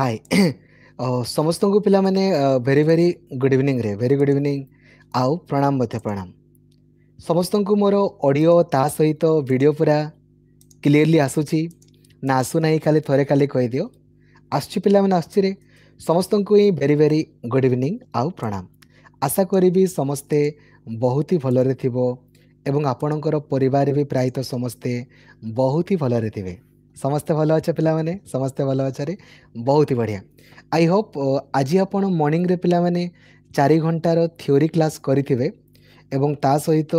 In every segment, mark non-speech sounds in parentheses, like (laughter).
High ସମସ୍ତଙ୍କୁ ପିଲାମାନେ very very good ଇଭିନିଂରେ ଭେରି ଗୁଡ଼୍ ଇଭିନିଂ ଆଉ ପ୍ରଣାମ ମଧ୍ୟ ପ୍ରଣାମ ସମସ୍ତଙ୍କୁ ମୋର ଅଡ଼ିଓ ତା ସହିତ ଭିଡ଼ିଓ ପୁରା କ୍ଲିଅରଲି ଆସୁଛି ନା ଆସୁନାହିଁ ଖାଲି ଥରେ ଖାଲି କହିଦିଅ ଆସୁଛି ପିଲାମାନେ ଆସୁଛି ରେ ସମସ୍ତଙ୍କୁ ହିଁ ଭେରି ଭେରି ଗୁଡ଼୍ ଇଭିନିଂ ଆଉ ପ୍ରଣାମ ଆଶା କରିବି ସମସ୍ତେ ବହୁତ ହି ଭଲରେ ଥିବ ଏବଂ ଆପଣଙ୍କର ପରିବାର ବି ପ୍ରାୟତଃ ସମସ୍ତେ ବହୁତ ହି ଭଲରେ ଥିବେ ସମସ୍ତେ ଭଲ ଅଛ ପିଲାମାନେ ସମସ୍ତେ ଭଲ ଅଛରେ ବହୁତ ହି ବଢ଼ିଆ ଆଇ ହୋପ୍ ଆଜି ଆପଣ ମର୍ଣ୍ଣିଂରେ ପିଲାମାନେ ଚାରି ଘଣ୍ଟାର ଥିଓରି କ୍ଲାସ୍ କରିଥିବେ ଏବଂ ତା ସହିତ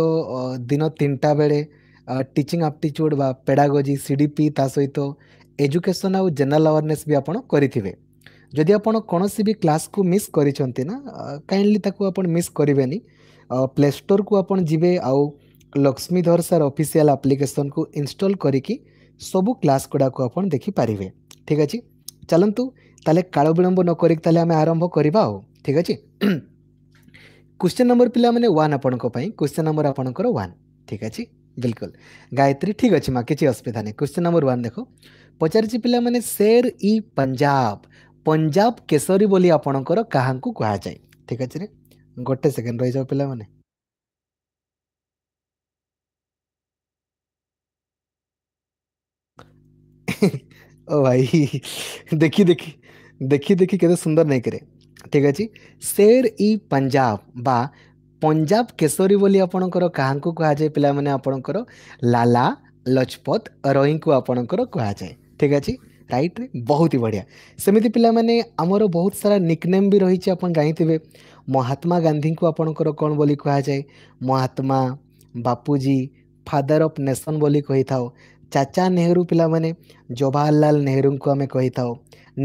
ଦିନ ତିନିଟା ବେଳେ ଟିଚିଂ ଆପ୍ଟିଚ୍ୟୁଡ଼୍ ବା ପେଡ଼ାଗୋଜି ସି ଡି ପି ତା ସହିତ ଏଜୁକେସନ୍ ଆଉ ଜେନେରାଲ୍ ଆୱାରନେସ୍ ବି ଆପଣ କରିଥିବେ ଯଦି ଆପଣ କୌଣସି ବି କ୍ଲାସ୍କୁ ମିସ୍ କରିଛନ୍ତି ନା କାଇଣ୍ଡଲି ତାକୁ ଆପଣ ମିସ୍ କରିବେନି ପ୍ଲେ ଆପଣ ଯିବେ ଆଉ ଲକ୍ଷ୍ମୀଧର ସାର୍ ଅଫିସିଆଲ୍ ଆପ୍ଲିକେସନ୍କୁ ଇନଷ୍ଟଲ୍ କରିକି सब क्लास गुड़ाक आप देखिपारे ठीक अच्छे चलतु ତାହେଲେ काल विलंब न करें आरंभ करवा ठीक अच्छे क्वेश्चन नंबर पे वन आपण क्वेश्चन नंबर आपंकर वन ठीक अच्छे बिल्कुल गायत्री ठीक अच्छे माँ किसी असुविधा नहीं क्वेश्चन नंबर वन देख पचार पिलाने शेर इ पंजाब पंजाब केसरी बोली आपणकर क्या कहुए ठीक अच्छे गोटे सेकेंड रही जाओ पे ओ भाई देखी देखी देखी देखी कैसे सुंदर नहीं करे ठीक अच्छे शेर इ पंजाब बा पंजाब केशरी बोली आपणकर क्या कहुए पे आपणकर लाला लजपत रही को आपणकर जाए ठीक अच्छे राइट बहुत ही बढ़िया सेमती पे आमर बहुत सारा निकनेम भी रही गाई महात्मा गांधी को आपणकर कौन बोली कहुए Mahatma Bapuji father of nation बोली कही था चाचा नेहरू पाने जवाहरलाल नेहरू को आम कही था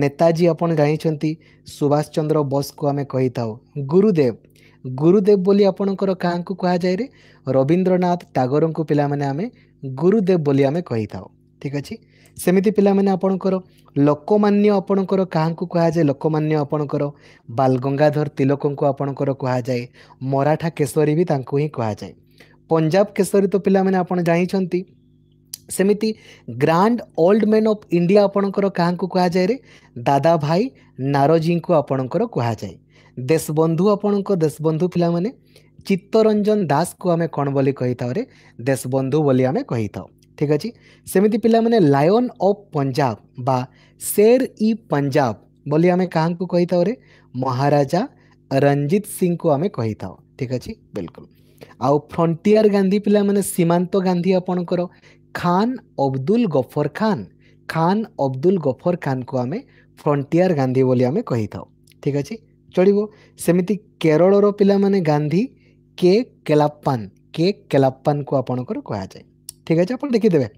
नेताजी आप जानते सुभाष चंद्र बोस को आम कही था गुरुदेव गुरुदेव बोली आपणकर क्या कहा जाए रवींद्रनाथ टागर को पाने आम गुरुदेव बोली आम कही था ठीक अच्छे सेमती पाने लोकमान्य आपणकर क्या कहुए लोकमान्य आपणकर बाल गंगाधर तिलक को आपणकर कहुए मराठा केशरी भी ताक कहुए पंजाब केशरी तो पाने जानते सेमती grand old man of India आपण क्या कहा जाए रे दादा भाई नारजी को आपणकर कहुए देशबंधु आपण देशबंधु पाने चित्तरंजन दास को आम कौन बोली कही था देश बंधु बोली आम कही था ठीक अच्छे सेमती पाने लायन ऑफ पंजाब बा शेर इ पंजाब बोली आम क्या कही था महाराजा रंजित सिंह को आम कही था ठीक अच्छे बिलकुल आउ फ्रंटीयर गांधी पाने सीमांत गांधी आपणकर खान अब्दुल गफर खान खान अब्दुल गफर खान को आम फ्रंटीयर गांधी बोली आम कही था ठीक अच्छे चलो सेमती केरल पाने गांधी के केलाप्पान के केलाप्पान को आपण को कह जाए ठीक अच्छे आप देखीदे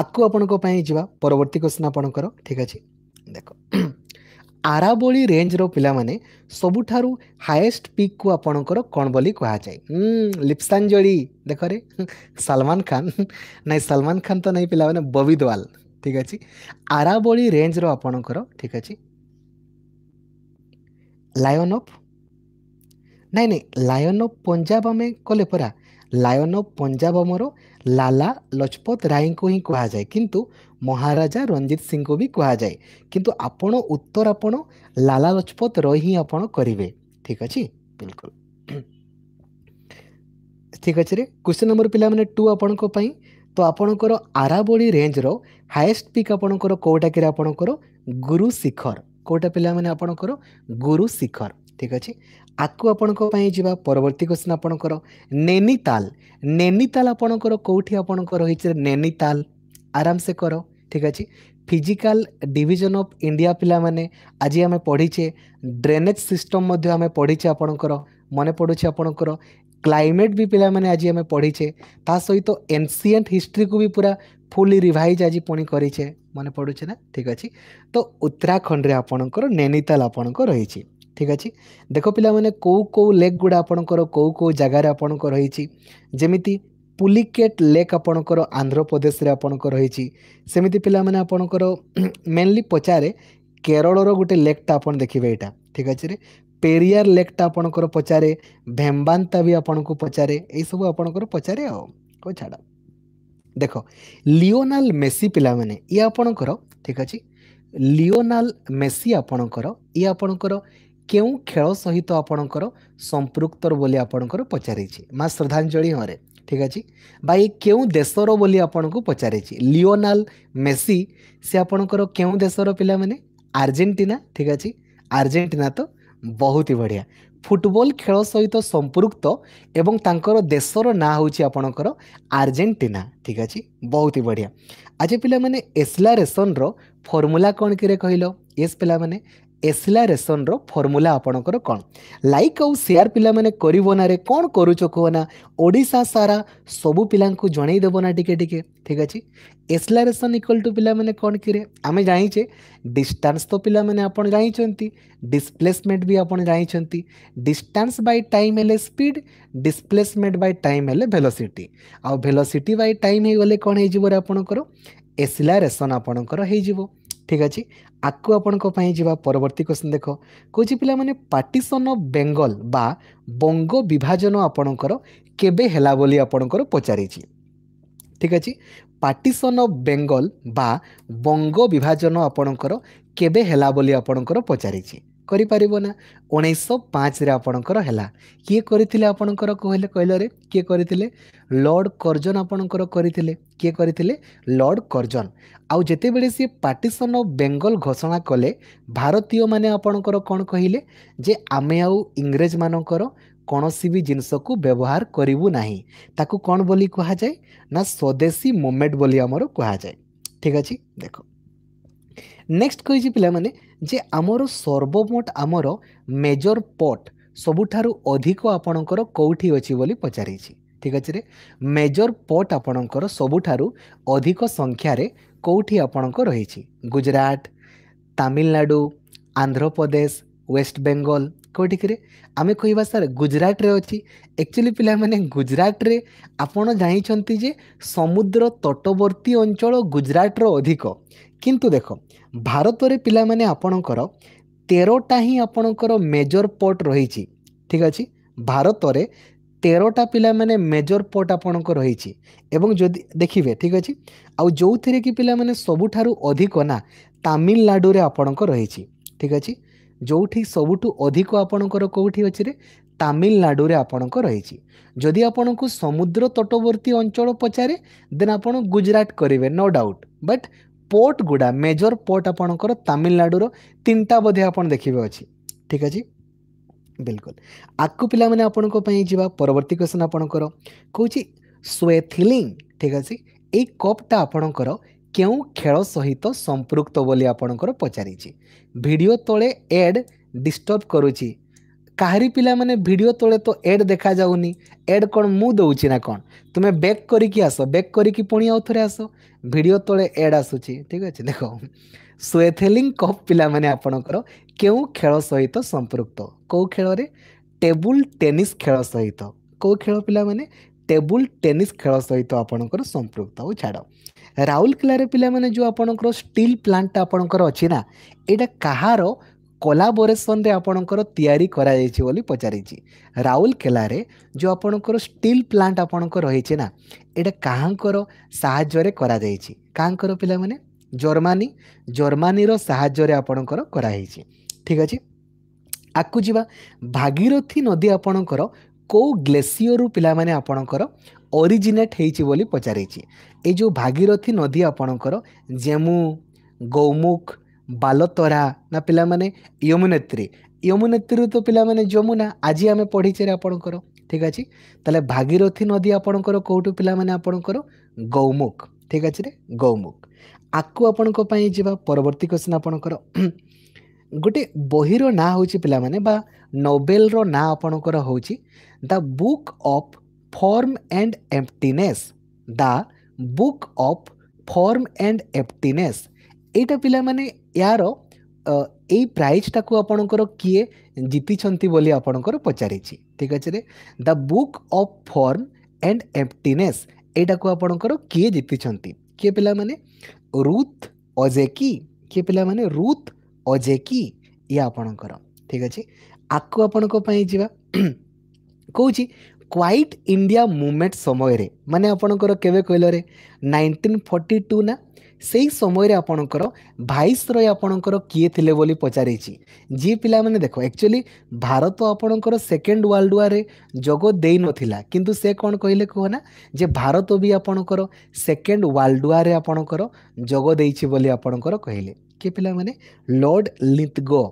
आपको आपण जावर्त क्वेश्चन आपण ठीक अच्छे देखो ଆରାବଳି ରେଞ୍ଜର ପିଲାମାନେ ସବୁଠାରୁ ହାଏଷ୍ଟ ପିକ୍କୁ ଆପଣଙ୍କର କ'ଣ ବୋଲି କୁହାଯାଏ ଲିପ୍ସାଞ୍ଜଳି ଦେଖରେ ସଲମାନ ଖାନ ନାଇଁ ସଲମାନ ଖାନ ତ ନାଇଁ ପିଲାମାନେ ବବି ଦୱାଲ ଠିକ୍ ଅଛି ଆରାବଳି ରେଞ୍ଜର ଆପଣଙ୍କର ଠିକ୍ ଅଛି ଲାୟନ ଅଫ୍ ନାଇଁ ନାଇଁ ଲାୟନ ଅଫ୍ ପଞ୍ଜାବ ଆମେ କଲେ ପରା ଲାୟନ ଅଫ୍ ପଞ୍ଜାବ ଆମର ଲାଲା ଲଜପତ ରାୟଙ୍କୁ ହିଁ କୁହାଯାଏ କିନ୍ତୁ ମହାରାଜା ରଞ୍ଜିତ ସିଂଙ୍କୁ ବି କୁହାଯାଏ କିନ୍ତୁ ଆପଣ ଉତ୍ତର ଆପଣ ଲାଲା ଲଜପତ ରୟ ହିଁ ଆପଣ କରିବେ ଠିକ୍ ଅଛି ବିଲକୁଲ ଠିକ୍ ଅଛିରେ କ୍ୱେଶ୍ଚନ୍ ନମ୍ବର ପିଲାମାନେ ଟୁ ଆପଣଙ୍କ ପାଇଁ ତ ଆପଣଙ୍କର ଆରାବଳି ରେଞ୍ଜର ହାଏଷ୍ଟ ପିକ୍ ଆପଣଙ୍କର କେଉଁଟା କିରେ ଆପଣଙ୍କର ଗୁରୁ ଶିଖର କେଉଁଟା ପିଲାମାନେ ଆପଣଙ୍କର ଗୁରୁ ଶିଖର ଠିକ୍ ଅଛି ଆକୁ ଆପଣଙ୍କ ପାଇଁ পরবর্তী ପରବର୍ତ୍ତୀ କ୍ୱେଶ୍ଚିନ୍ নেনিতাল নেনিতাল ନେନିତାଲ ଆପଣଙ୍କର କେଉଁଠି ଆପଣଙ୍କର নেনিতাল ନେନିତାଲ ଆରାମସେ କର ଠିକ୍ ଅଛି ফিজিক্যাল ডিভিজন অফ ইন্ডিয়া পিলা মানে আজি আমি পড়িছে ড্রেনেজ সিস্টম মধ্যে আমি পড়িছে আপনার মনে পড়ুছে আপনার ক্লাইমেট বি পিলা মানে আজি আমি পড়িছে তা সহিত এনসিয়েন্ট হিস্ট্রি কু বি পুরা ফুলি রিভাইজ আজি পুনি করিছে মনে পড়ুছে না ঠিক আছে তো উত্তরাখণ্ডে আপনার নেনিতাল আপনার রয়েছে ଠିକ୍ ଅଛି ଦେଖ ପିଲାମାନେ କେଉଁ କେଉଁ ଲେକ୍ ଗୁଡ଼ା ଆପଣଙ୍କର କେଉଁ କେଉଁ ଜାଗାରେ ଆପଣଙ୍କର ରହିଛି ଯେମିତି ପୁଲିକେଟ୍ ଲେକ୍ ଆପଣଙ୍କର ଆନ୍ଧ୍ରପ୍ରଦେଶରେ ଆପଣଙ୍କର ରହିଛି ସେମିତି ପିଲାମାନେ ଆପଣଙ୍କର ମେନଲି ପଚାରେ କେରଳର ଗୋଟେ ଲେକ୍ଟା ଆପଣ ଦେଖିବେ ଏଇଟା ଠିକ୍ ଅଛି ରେ ପେରିୟାର ଲେକ୍ଟା ଆପଣଙ୍କର ପଚାରେ ଭେମ୍ବାନ୍ତା ବି ଆପଣଙ୍କୁ ପଚାରେ ଏଇସବୁ ଆପଣଙ୍କର ପଚାରେ ଆଉ କେଉଁ ଛାଡ଼ ଦେଖ ଲିଓନାଲ ମେସି ପିଲାମାନେ ଇଏ ଆପଣଙ୍କର ଠିକ୍ ଅଛି ଲିଓନାଲ ମେସି ଆପଣଙ୍କର ଇଏ ଆପଣଙ୍କର କେଉଁ ଖେଳ ସହିତ ଆପଣଙ୍କର ସମ୍ପୃକ୍ତର ବୋଲି ଆପଣଙ୍କର ପଚାରିଛି ମା ଶ୍ରଦ୍ଧାଞ୍ଜଳି ହଁରେ ଠିକ୍ ଅଛି ବା ଏ କେଉଁ ଦେଶର ବୋଲି ଆପଣଙ୍କୁ ପଚାରିଛି ଲିଓନାଲ ମେସି ସେ ଆପଣଙ୍କର କେଉଁ ଦେଶର ପିଲାମାନେ ଆର୍ଜେଣ୍ଟିନା ଠିକ୍ ଅଛି ଆର୍ଜେଣ୍ଟିନା ତ ବହୁତ ହି ବଢ଼ିଆ ଫୁଟବଲ୍ ଖେଳ ସହିତ ସମ୍ପୃକ୍ତ ଏବଂ ତାଙ୍କର ଦେଶର ନାଁ ହେଉଛି ଆପଣଙ୍କର ଆର୍ଜେଣ୍ଟିନା ଠିକ୍ ଅଛି ବହୁତ ହି ବଢ଼ିଆ ଆଜି ପିଲାମାନେ ଏସଲାରେସନର ଫର୍ମୁଲା କ'ଣ କିରେ କହିଲ ୟେସ୍ ପିଲାମାନେ ଏସିଲାରେସନ୍ର ଫର୍ମୁଲା ଆପଣଙ୍କର କ'ଣ ଲାଇକ୍ ଆଉ ସେୟାର ପିଲାମାନେ କରିବ ନାରେ କ'ଣ କରୁଛ କୁହ ନା ଓଡ଼ିଶା ସାରା ସବୁ ପିଲାଙ୍କୁ ଜଣେଇଦେବ ନା ଟିକେ ଟିକେ ଠିକ୍ ଅଛି ଏସିଲାରେସନ୍ ଇକ୍ୱାଲ୍ ଟୁ ପିଲାମାନେ କ'ଣ କିରେ ଆମେ ଜାଣିଛେ ଡିଷ୍ଟାନ୍ସ ତ ପିଲାମାନେ ଆପଣ ଜାଣିଛନ୍ତି ଡିସପ୍ଲେସମେଣ୍ଟ ବି ଆପଣ ଜାଣିଛନ୍ତି ଡିଷ୍ଟାନ୍ସ ବାଇ ଟାଇମ୍ ହେଲେ ସ୍ପିଡ୍ ଡିସପ୍ଲେସମେଣ୍ଟ ବାଇ ଟାଇମ୍ ହେଲେ ଭେଲୋସିଟି ଆଉ ଭେଲୋସିଟି ବାଇ ଟାଇମ୍ ହେଇଗଲେ କ'ଣ ହେଇଯିବରେ ଆପଣଙ୍କର ଏସିଲାରେସନ୍ ଆପଣଙ୍କର ହେଇଯିବ ଠିକ୍ ଅଛି ଆକୁ ଆପଣଙ୍କ ପାଇଁ ଯିବା ପରବର୍ତ୍ତୀ କ୍ୱେଶ୍ଚିନ୍ ଦେଖ କହୁଛି ପିଲାମାନେ ପାର୍ଟିସନ୍ ଅଫ୍ ବେଙ୍ଗଲ ବା ବଙ୍ଗ ବିଭାଜନ ଆପଣଙ୍କର କେବେ ହେଲା ବୋଲି ଆପଣଙ୍କର ପଚାରିଛି ଠିକ୍ ଅଛି ପାର୍ଟିସନ୍ ଅଫ୍ ବେଙ୍ଗଲ ବା ବଙ୍ଗ ବିଭାଜନ ଆପଣଙ୍କର କେବେ ହେଲା ବୋଲି ଆପଣଙ୍କର ପଚାରିଛି କରିପାରିବ ନା ଉଣେଇଶହ ପାଞ୍ଚରେ ଆପଣଙ୍କର ହେଲା କିଏ କରିଥିଲେ ଆପଣଙ୍କର କହିଲେ କହିଲରେ କିଏ କରିଥିଲେ ଲର୍ଡ଼ କର୍ଜନ ଆପଣଙ୍କର କରିଥିଲେ କିଏ କରିଥିଲେ ଲର୍ଡ଼ କର୍ଜନ ଆଉ ଯେତେବେଳେ ସିଏ ପାର୍ଟିସନ୍ ଅଫ୍ ବେଙ୍ଗଲ ଘୋଷଣା କଲେ ଭାରତୀୟମାନେ ଆପଣଙ୍କର କ'ଣ କହିଲେ ଯେ ଆମେ ଆଉ ଇଂରେଜମାନଙ୍କର କୌଣସି ବି ଜିନିଷକୁ ବ୍ୟବହାର କରିବୁ ନାହିଁ ତାକୁ କ'ଣ ବୋଲି କୁହାଯାଏ ନା ସ୍ୱଦେଶୀ ମୁଭମେଣ୍ଟ ବୋଲି ଆମର କୁହାଯାଏ ଠିକ୍ ଅଛି ଦେଖ ନେକ୍ସଟ କହିଛି ପିଲାମାନେ ଯେ ଆମର ସର୍ବମୋଟ ଆମର ମେଜର ପଟ ସବୁଠାରୁ ଅଧିକ ଆପଣଙ୍କର କେଉଁଠି ଅଛି ବୋଲି ପଚାରିଛି ଠିକ ଅଛି ରେ ମେଜର ପଟ ଆପଣଙ୍କର ସବୁଠାରୁ ଅଧିକ ସଂଖ୍ୟାରେ କେଉଁଠି ଆପଣଙ୍କ ରହିଛି ଗୁଜୁରାଟ ତାମିଲନାଡ଼ୁ ଆନ୍ଧ୍ରପ୍ରଦେଶ ୱେଷ୍ଟବେଙ୍ଗଲ କେଉଁଠିକିରେ ଆମେ କହିବା ସାର୍ ଗୁଜୁରାଟରେ ଅଛି ଆକ୍ଚୁଆଲି ପିଲାମାନେ ଗୁଜୁରାଟରେ ଆପଣ ଜାଣିଛନ୍ତି ଯେ ସମୁଦ୍ର ତଟବର୍ତ୍ତୀ ଅଞ୍ଚଳ ଗୁଜୁରାଟର ଅଧିକ କିନ୍ତୁ ଦେଖ ଭାରତରେ ପିଲାମାନେ ଆପଣଙ୍କର ତେରଟା ହିଁ ଆପଣଙ୍କର ମେଜର୍ ପୋର୍ଟ ରହିଛି ଠିକ୍ ଅଛି ଭାରତରେ ତେରଟା ପିଲାମାନେ ମେଜର୍ ପୋର୍ଟ ଆପଣଙ୍କ ରହିଛି ଏବଂ ଯଦି ଦେଖିବେ ଠିକ୍ ଅଛି ଆଉ ଯେଉଁଥିରେ କି ପିଲାମାନେ ସବୁଠାରୁ ଅଧିକ ନା ତାମିଲନାଡ଼ୁରେ ଆପଣଙ୍କ ରହିଛି ଠିକ୍ ଅଛି ଯେଉଁଠି ସବୁଠୁ ଅଧିକ ଆପଣଙ୍କର କେଉଁଠି ଅଛି ରେ ତାମିଲନାଡ଼ୁରେ ଆପଣଙ୍କ ରହିଛି ଯଦି ଆପଣଙ୍କୁ ସମୁଦ୍ର ତଟବର୍ତ୍ତୀ ଅଞ୍ଚଳ ପଚାରେ ଦେନ୍ ଆପଣ ଗୁଜୁରାଟ କରିବେ ନୋ ଡାଉଟ୍ ବଟ୍ ପୋର୍ଟ ଗୁଡ଼ା ମେଜର ପୋର୍ଟ ଆପଣଙ୍କର ତାମିଲନାଡ଼ୁର ତିନିଟା ବୋଧେ ଆପଣ ଦେଖିବେ ଅଛି ଠିକ୍ ଅଛି ବିଲକୁଲ ଆକୁ ପିଲାମାନେ ଆପଣଙ୍କ ପାଇଁ ଯିବା ପରବର୍ତ୍ତୀ କ୍ୱେଶ୍ଚନ୍ ଆପଣଙ୍କର କହୁଛି ସ୍ୱେଥିଲିଙ୍ଗ ଠିକ୍ ଅଛି ଏଇ କପ୍ଟା ଆପଣଙ୍କର କେଉଁ ଖେଳ ସହିତ ସମ୍ପୃକ୍ତ ବୋଲି ଆପଣଙ୍କର ପଚାରିଛି ଭିଡ଼ିଓ ତଳେ ଏଡ଼୍ ଡିଷ୍ଟର୍ବ କରୁଛି କାହାରି ପିଲାମାନେ ଭିଡ଼ିଓ ତଳେ ତ ଏଡ଼୍ ଦେଖାଯାଉନି ଏଡ଼୍ କ'ଣ ମୁଁ ଦେଉଛି ନା କ'ଣ ତୁମେ ବ୍ୟାକ୍ କରିକି ଆସ ବ୍ୟାକ୍ କରିକି ପୁଣି ଆଉ ଥରେ ଆସ ଭିଡ଼ିଓ ତଳେ ଏଡ଼୍ ଆସୁଛି ଠିକ୍ ଅଛି ଦେଖ ସ୍ୱେଥେଲିଂ କପ୍ ପିଲାମାନେ ଆପଣଙ୍କର କେଉଁ ଖେଳ ସହିତ ସମ୍ପୃକ୍ତ କେଉଁ ଖେଳରେ ଟେବୁଲ୍ ଟେନିସ୍ ଖେଳ ସହିତ କେଉଁ ଖେଳ ପିଲାମାନେ ଟେବୁଲ୍ ଟେନିସ୍ ଖେଳ ସହିତ ଆପଣଙ୍କର ସମ୍ପୃକ୍ତ ଆଉ ଛାଡ଼ ରାଉରକେଲାରେ ପିଲାମାନେ ଯେଉଁ ଆପଣଙ୍କର ଷ୍ଟିଲ୍ ପ୍ଲାଣ୍ଟଟା ଆପଣଙ୍କର ଅଛି ନା ଏଇଟା କାହାର କଲାବୋରେସନରେ ଆପଣଙ୍କର ତିଆରି କରାଯାଇଛି ବୋଲି ପଚାରିଛି ରାଉରକେଲାରେ ଯେଉଁ ଆପଣଙ୍କର ଷ୍ଟିଲ୍ ପ୍ଲାଣ୍ଟ ଆପଣଙ୍କର ରହିଛି ନା ଏଇଟା କାହାଙ୍କର ସାହାଯ୍ୟରେ କରାଯାଇଛି କାହାଙ୍କର ପିଲାମାନେ ଜର୍ମାନୀ ଜର୍ମାନୀର ସାହାଯ୍ୟରେ ଆପଣଙ୍କର କରାହେଇଛି ଠିକ୍ ଅଛି ଆକୁ ଯିବା ଭାଗିରଥୀ ନଦୀ ଆପଣଙ୍କର କେଉଁ ଗ୍ଲେସିଅରରୁ ପିଲାମାନେ ଆପଣଙ୍କର ଅରିଜିନେଟ୍ ହେଇଛି ବୋଲି ପଚାରିଛି ଏଇ ଯେଉଁ ଭାଗିରଥୀ ନଦୀ ଆପଣଙ୍କର ଜେମୁ ଗୌମୁଖ ବାଲତରା ନା ପିଲାମାନେ ୟମୁନେତ୍ରୀ ୟମୁନେତ୍ରୀରୁ ତ ପିଲାମାନେ ଯମୁନା ଆଜି ଆମେ ପଢ଼ିଛେ ରେ ଆପଣଙ୍କର ଠିକ୍ ଅଛି ତାହେଲେ ଭାଗିରଥୀ ନଦୀ ଆପଣଙ୍କର କେଉଁଠୁ ପିଲାମାନେ ଆପଣଙ୍କର ଗୌମୁଖ ଠିକ୍ ଅଛି ରେ ଗୌମୁଖ ଆକୁ ଆପଣଙ୍କ ପାଇଁ ଯିବା ପରବର୍ତ୍ତୀ କ୍ୱେଶ୍ଚିନ୍ ଆପଣଙ୍କର ଗୋଟିଏ ବହିର ନାଁ ହେଉଛି ପିଲାମାନେ ବା ନୋବେଲର ନାଁ ଆପଣଙ୍କର ହେଉଛି the book of form and emptiness the book of form and emptiness ଏଇଟା ପିଲାମାନେ ୟାର ଏଇ ପ୍ରାଇଜ୍ଟାକୁ ଆପଣଙ୍କର କିଏ ଜିତିଛନ୍ତି ବୋଲି ଆପଣଙ୍କର ପଚାରିଛି ଠିକ୍ ଅଛି ରେ the book of form and emptiness ଏଇଟାକୁ ଆପଣଙ୍କର କିଏ ଜିତିଛନ୍ତି କିଏ ପିଲାମାନେ ରୁଥ୍ ଅଜେକି କିଏ ପିଲାମାନେ ରୁଥ୍ ଅଜେକି ଇଏ ଆପଣଙ୍କର ଠିକ୍ ଅଛି ଆକୁ ଆପଣଙ୍କ ପାଇଁ ଯିବା କହୁଛି କ୍ୱାଇଟ୍ ଇଣ୍ଡିଆ ମୁଭମେଣ୍ଟ ସମୟରେ ମାନେ ଆପଣଙ୍କର କେବେ କହିଲରେ ନାଇଣ୍ଟିନ୍ ଫର୍ଟି ଟୁ ନା ସେହି ସମୟରେ ଆପଣଙ୍କର ଭାଇସ୍ ରୟ ଆପଣଙ୍କର କିଏ ଥିଲେ ବୋଲି ପଚାରିଛି ଯିଏ ପିଲାମାନେ ଦେଖ ଆକ୍ଚୁଆଲି ଭାରତ ଆପଣଙ୍କର ସେକେଣ୍ଡ ୱାର୍ଲଡ ୱାର୍ରେ ଯୋଗ ଦେଇନଥିଲା କିନ୍ତୁ ସେ କ'ଣ କହିଲେ କୁହ ନା ଯେ ଭାରତ ବି ଆପଣଙ୍କର ସେକେଣ୍ଡ ୱାର୍ଲଡ ୱାର୍ରେ ଆପଣଙ୍କର ଯୋଗ ଦେଇଛି ବୋଲି ଆପଣଙ୍କର କହିଲେ କିଏ ପିଲାମାନେ ଲର୍ଡ଼ ଲିତ୍ଗୋ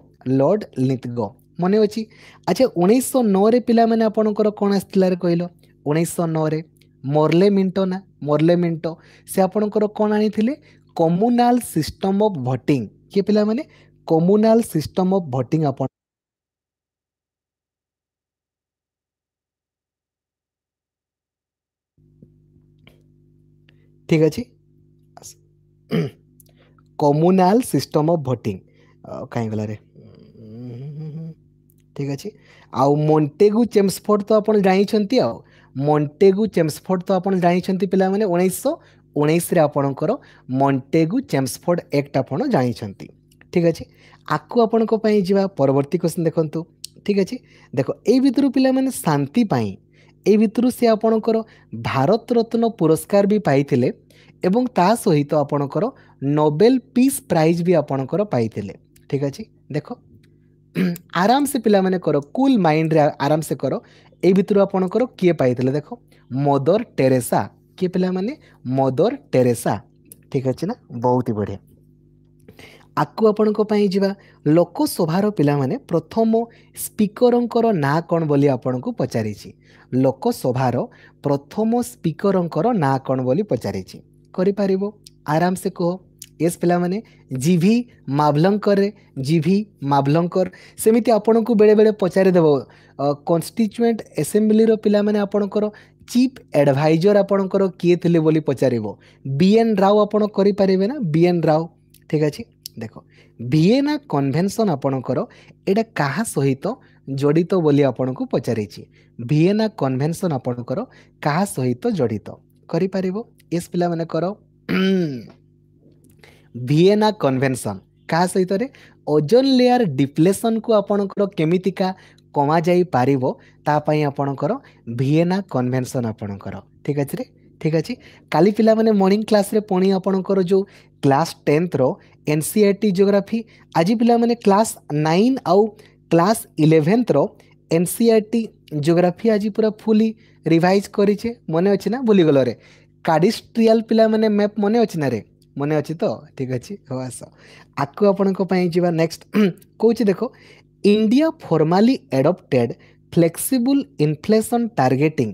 ଲର୍ଡ଼ ଲିତ୍ଗୋ ମନେ ଅଛି ଆଚ୍ଛା ଉଣେଇଶହ ନଅରେ ପିଲାମାନେ ଆପଣଙ୍କର କ'ଣ ଆସିଥିଲାରେ କହିଲ ଉଣେଇଶହ ନଅରେ ମର୍ଲେ ମିଣ୍ଟ ନା ମର୍ଲେ ମିଣ୍ଟ ସେ ଆପଣଙ୍କର କ'ଣ ଆଣିଥିଲେ କମ୍ୟୁନାଲ ସିଷ୍ଟମ ଅଫ୍ ଭୋଟିଂ କିଏ ପିଲାମାନେ କମ୍ୟୁନାଲ ସିଷ୍ଟମ ଅଫ୍ ଭୋଟିଂ ଆପଣ ଠିକ୍ ଅଛି କମ୍ୟୁନାଲ ସିଷ୍ଟମ ଅଫ୍ ଭୋଟିଂ କାହିଁ ଗଲାରେ ଠିକ୍ ଅଛି ଆଉ ମଣ୍ଟେଗୁ ଚେମ୍ସଫୋର୍ଡ଼ ତ ଆପଣ ଜାଣିଛନ୍ତି ଆଉ ମଣ୍ଟେଗୁ ଚେମ୍ସଫୋର୍ଡ଼ ତ ଆପଣ ଜାଣିଛନ୍ତି ପିଲାମାନେ ଉଣେଇଶହ ଉଣେଇଶରେ ଆପଣଙ୍କର ମଣ୍ଟେଗୁ ଚେମ୍ସଫୋର୍ଡ଼ ଆକ୍ଟ ଆପଣ ଜାଣିଛନ୍ତି ଠିକ୍ ଅଛି ଆକୁ ଆପଣଙ୍କ ପାଇଁ ଯିବା ପରବର୍ତ୍ତୀ କ୍ୱେଶ୍ଚିନ୍ ଦେଖନ୍ତୁ ଠିକ୍ ଅଛି ଦେଖ ଏଇ ଭିତରୁ ପିଲାମାନେ ଶାନ୍ତି ପାଇଁ ଏଇ ଭିତରୁ ସେ ଆପଣଙ୍କର ଭାରତ ରତ୍ନ ପୁରସ୍କାର ବି ପାଇଥିଲେ ଏବଂ ତା ସହିତ ଆପଣଙ୍କର ନୋବେଲ ପିସ୍ ପ୍ରାଇଜ୍ ବି ଆପଣଙ୍କର ପାଇଥିଲେ ଠିକ୍ ଅଛି ଦେଖ ଆରାମସେ ପିଲାମାନେ କର କୁଲ୍ ମାଇଣ୍ଡରେ ଆରାମସେ କର ଏଇ ଭିତରୁ ଆପଣଙ୍କର କିଏ ପାଇଥିଲେ ଦେଖ ମଦର ଟେରେସା କିଏ ପିଲାମାନେ ମଦର ଟେରେସା ଠିକ୍ ଅଛି ନା ବହୁତ ହି ବଢ଼ିଆ ଆକୁ ଆପଣଙ୍କ ପାଇଁ ଯିବା ଲୋକସଭାର ପିଲାମାନେ ପ୍ରଥମ ସ୍ପିକରଙ୍କର ନାଁ କ'ଣ ବୋଲି ଆପଣଙ୍କୁ ପଚାରିଛି ଲୋକସଭାର ପ୍ରଥମ ସ୍ପିକରଙ୍କର ନାଁ କ'ଣ ବୋଲି ପଚାରିଛି କରିପାରିବ ଆରାମସେ କୁହ ଏସ୍ ପିଲାମାନେ ଜି ଭି ମାଭଲଙ୍କରରେ ଜି ଭି ମାଭଲଙ୍କର ସେମିତି ଆପଣଙ୍କୁ ବେଳେବେଳେ ପଚାରିଦେବ କନଷ୍ଟିଚୁଏଣ୍ଟ ଏସେମ୍ବଲିର ପିଲାମାନେ ଆପଣଙ୍କର ଚିଫ୍ ଆଡ଼ଭାଇଜର୍ ଆପଣଙ୍କର କିଏ ଥିଲେ ବୋଲି ପଚାରିବ ବି ଏନ୍ ରାଓ ଆପଣ କରିପାରିବେ ନା ବି ଏନ୍ ରାଓ ଠିକ୍ ଅଛି ଦେଖ ଭିଏନା କନଭେନସନ୍ ଆପଣଙ୍କର ଏଇଟା କାହା ସହିତ ଜଡ଼ିତ ବୋଲି ଆପଣଙ୍କୁ ପଚାରିଛି ଭିଏନା କନଭେନସନ୍ ଆପଣଙ୍କର କାହା ସହିତ ଜଡ଼ିତ କରିପାରିବ ଏସ୍ ପିଲାମାନେ କର ଭିଏନା କନଭେନସନ୍ କାହା ସହିତରେ ଓଜୋନ୍ ଲେୟାର ଡିପ୍ଲେସନ୍କୁ ଆପଣଙ୍କର କେମିତିକା କମାଯାଇପାରିବ ତା ପାଇଁ ଆପଣଙ୍କର ଭିଏନା କନଭେନସନ୍ ଆପଣଙ୍କର ଠିକ୍ ଅଛି ରେ ଠିକ୍ ଅଛି କାଲି ପିଲାମାନେ ମର୍ଣ୍ଣିଂ କ୍ଲାସ୍ରେ ପୁଣି ଆପଣଙ୍କର ଯେଉଁ କ୍ଲାସ୍ ଟେନ୍ଥର N C R T geography ଆଜି ପିଲାମାନେ କ୍ଲାସ୍ ନାଇନ୍ ଆଉ କ୍ଲାସ୍ ଇଲେଭେନ୍ଥର N C R T geography ଆଜି ପୁରା ଫୁଲି ରିଭାଇଜ୍ କରିଛେ ମନେ ଅଛି ନା ଭୁଲିଗଲରେ କାଡ଼ିଷ୍ଟ୍ରିଆଲ୍ ପିଲାମାନେ ମ୍ୟାପ୍ ମନେ ଅଛି ନା ରେ ମନେ ଅଛି ତ ଠିକ୍ ଅଛି ହଉ ଆସ ଆକୁ ଆପଣଙ୍କ ପାଇଁ ଯିବା ନେକ୍ସଟ କହୁଛି ଦେଖ India formally adopted flexible inflation targeting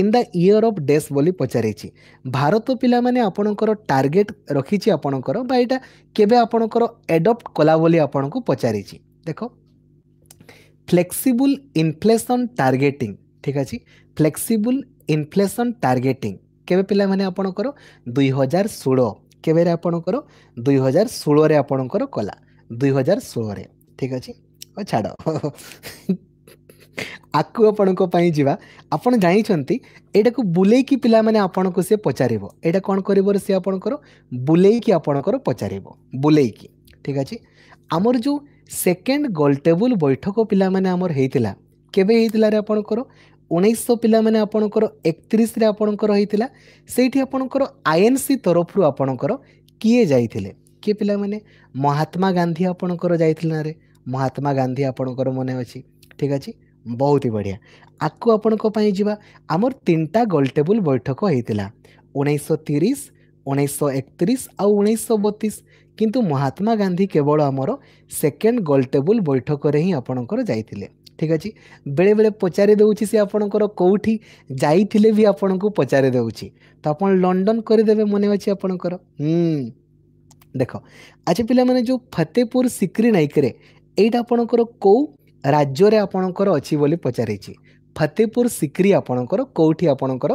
in the year of dash ବୋଲି ପଚାରିଛି ଭାରତ ପିଲାମାନେ ଆପଣଙ୍କର ଟାର୍ଗେଟ୍ ରଖିଛି ଆପଣଙ୍କର ବା ଏଇଟା କେବେ ଆପଣଙ୍କର ଆଡ଼ପ୍ଟ କଲା ବୋଲି ଆପଣଙ୍କୁ ପଚାରିଛି ଦେଖ ଫ୍ଲେକ୍ସିବୁଲ୍ ଇନଫ୍ଲେସନ୍ ଟାର୍ଗେଟିଂ ଠିକ୍ ଅଛି ଫ୍ଲେକ୍ସିବୁଲ୍ ଇନଫ୍ଲେସନ୍ ଟାର୍ଗେଟିଂ କେବେ ପିଲାମାନେ ଆପଣଙ୍କର ଦୁଇ ହଜାର ଷୋହଳ କେବେରେ ଆପଣଙ୍କର ଦୁଇ ହଜାର ଷୋହଳରେ ଆପଣଙ୍କର କଲା ଦୁଇ ହଜାର ଷୋହଳରେ ଠିକ୍ ଅଛି ହଉ ଛାଡ଼ ଆକୁ ଆପଣଙ୍କ ପାଇଁ ଯିବା ଆପଣ ଜାଣିଛନ୍ତି ଏଇଟାକୁ ବୁଲେଇକି ପିଲାମାନେ ଆପଣଙ୍କୁ ସେ ପଚାରିବ ଏଇଟା କ'ଣ କରିବ ସେ ଆପଣଙ୍କର ବୁଲେଇକି ଆପଣଙ୍କର ପଚାରିବ ବୁଲେଇକି ଠିକ୍ ଅଛି ଆମର ଯେଉଁ ସେକେଣ୍ଡ ଗୋଲ୍ ଟେବୁଲ୍ ବୈଠକ ପିଲାମାନେ ଆମର ହେଇଥିଲା କେବେ ହେଇଥିଲାରେ ଆପଣଙ୍କର ଉଣେଇଶହ ପିଲାମାନେ ଆପଣଙ୍କର ଏକତିରିଶରେ ଆପଣଙ୍କର ହେଇଥିଲା ସେଇଠି ଆପଣଙ୍କର ଆଇଏନ୍ସି ତରଫରୁ ଆପଣଙ୍କର କିଏ ଯାଇଥିଲେ କିଏ ପିଲାମାନେ ମହାତ୍ମା ଗାନ୍ଧୀ ଆପଣଙ୍କର ଯାଇଥିଲେ ନାଁରେ ମହାତ୍ମା ଗାନ୍ଧୀ ଆପଣଙ୍କର ମନେ ଅଛି ଠିକ୍ ଅଛି ବହୁତ ହି ବଢ଼ିଆ ଆକୁ ଆପଣଙ୍କ ପାଇଁ ଯିବା ଆମର ତିନିଟା ଗୋଲଟେବୁଲ୍ ବୈଠକ ହେଇଥିଲା ଉଣେଇଶହ ତିରିଶ ଉଣେଇଶହ ଏକତିରିଶ ଆଉ ଉଣେଇଶହ ବତିଶ କିନ୍ତୁ ମହାତ୍ମା ଗାନ୍ଧୀ କେବଳ ଆମର ସେକେଣ୍ଡ ଗୋଲଟେବୁଲ୍ ବୈଠକରେ ହିଁ ଆପଣଙ୍କର ଯାଇଥିଲେ ଠିକ୍ ଅଛି ବେଳେବେଳେ ପଚାରି ଦେଉଛି ସେ ଆପଣଙ୍କର କେଉଁଠି ଯାଇଥିଲେ ବି ଆପଣଙ୍କୁ ପଚାରି ଦେଉଛି ତ ଆପଣ ଲଣ୍ଡନ କରିଦେବେ ମନେ ଅଛି ଆପଣଙ୍କର ହୁଁ ଦେଖ ଆଚ୍ଛା ପିଲାମାନେ ଯେଉଁ ଫତେପୁର ସିକ୍ରି ନାଇକରେ ଏଇଟା ଆପଣଙ୍କର କେଉଁ ରାଜ୍ୟରେ ଆପଣଙ୍କର ଅଛି ବୋଲି ପଚାରିଛି ଫତେପୁର ସିକ୍ରି ଆପଣଙ୍କର କେଉଁଠି ଆପଣଙ୍କର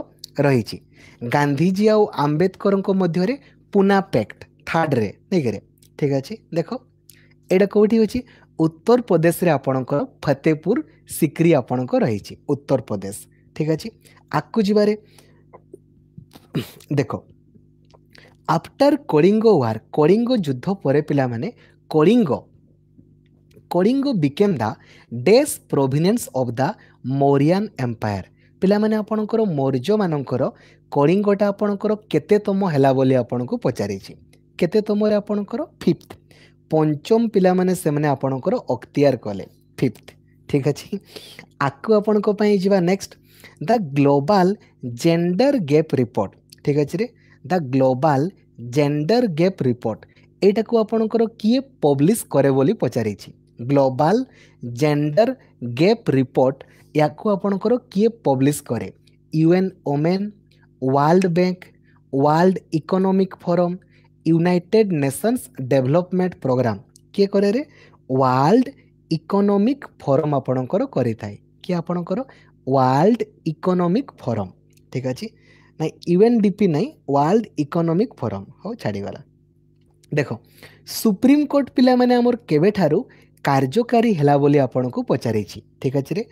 ରହିଛି ଗାନ୍ଧିଜୀ ଆଉ ଆମ୍ବେଦକରଙ୍କ ମଧ୍ୟରେ ପୁନା ପ୍ୟାକ୍ଟ ଥାର୍ଡ଼ରେ ନେଇକିରେ ଠିକ୍ ଅଛି ଦେଖ ଏଇଟା କେଉଁଠି ଅଛି ଉତ୍ତରପ୍ରଦେଶରେ ଆପଣଙ୍କର ଫତେପୁର ସିକ୍ରି ଆପଣଙ୍କର ରହିଛି ଉତ୍ତରପ୍ରଦେଶ ଠିକ୍ ଅଛି ଆକୁ ଯିବାରେ ଦେଖ ଆଫ୍ଟର କଳିଙ୍ଗ ୱାର୍ କଳିଙ୍ଗ ଯୁଦ୍ଧ ପରେ ପିଲାମାନେ କଳିଙ୍ଗ କଳିଙ୍ଗ ବିକେମ୍ ଦା ଡେସ୍ ପ୍ରୋଭିନେନ୍ସ ଅଫ୍ ଦ ମୌରିଆନ୍ ଏମ୍ପାୟାର ପିଲାମାନେ ଆପଣଙ୍କର ମୌର୍ଯ୍ୟମାନଙ୍କର କଳିଙ୍ଗଟା ଆପଣଙ୍କର କେତେତମ ହେଲା ବୋଲି ଆପଣଙ୍କୁ ପଚାରିଛି କେତେତମରେ ଆପଣଙ୍କର ଫିଫ୍ଥ ପଞ୍ଚମ ପିଲାମାନେ ସେମାନେ ଆପଣଙ୍କର ଅକ୍ତିଆର କଲେ ଫିଫ୍ଥ ଠିକ୍ ଅଛି ଆକୁ ଆପଣଙ୍କ ପାଇଁ ଯିବା next the global gender gap report ଠିକ୍ ଅଛି ରେ the global gender gap report ଏଇଟାକୁ ଆପଣଙ୍କର କିଏ ପବ୍ଲିଶ କରେ ବୋଲି ପଚାରିଛି ଗ୍ଲୋବାଲ ଜେଣ୍ଡର ଗ୍ୟାପ୍ ରିପୋର୍ଟ ୟାକୁ ଆପଣଙ୍କର କିଏ ପବ୍ଲିଶ କରେ UN women world bank world economic forum united nations development programme କିଏ କରେ ରେ ୱାର୍ଲଡ ଇକୋନୋମିକ୍ ଫୋରମ୍ ଆପଣଙ୍କର କରିଥାଏ କିଏ ଆପଣଙ୍କର ୱାର୍ଲଡ ଇକୋନୋମିକ୍ ଫୋରମ୍ ଠିକ୍ ଅଛି ନାଇଁ ୟୁ ଏନ୍ ଡି ପି ନାଇଁ ୱାର୍ଲଡ ଇକୋନୋମିକ୍ ଫୋରମ୍ ହଉ ଛାଡ଼ିଗଲା ଦେଖ ସୁପ୍ରିମକୋର୍ଟ ପିଲାମାନେ ଆମର କେବେଠାରୁ କାର୍ଯ୍ୟକାରୀ ହେଲା ବୋଲି ଆପଣଙ୍କୁ ପଚାରିଛି ଠିକ୍ ଅଛି ରେ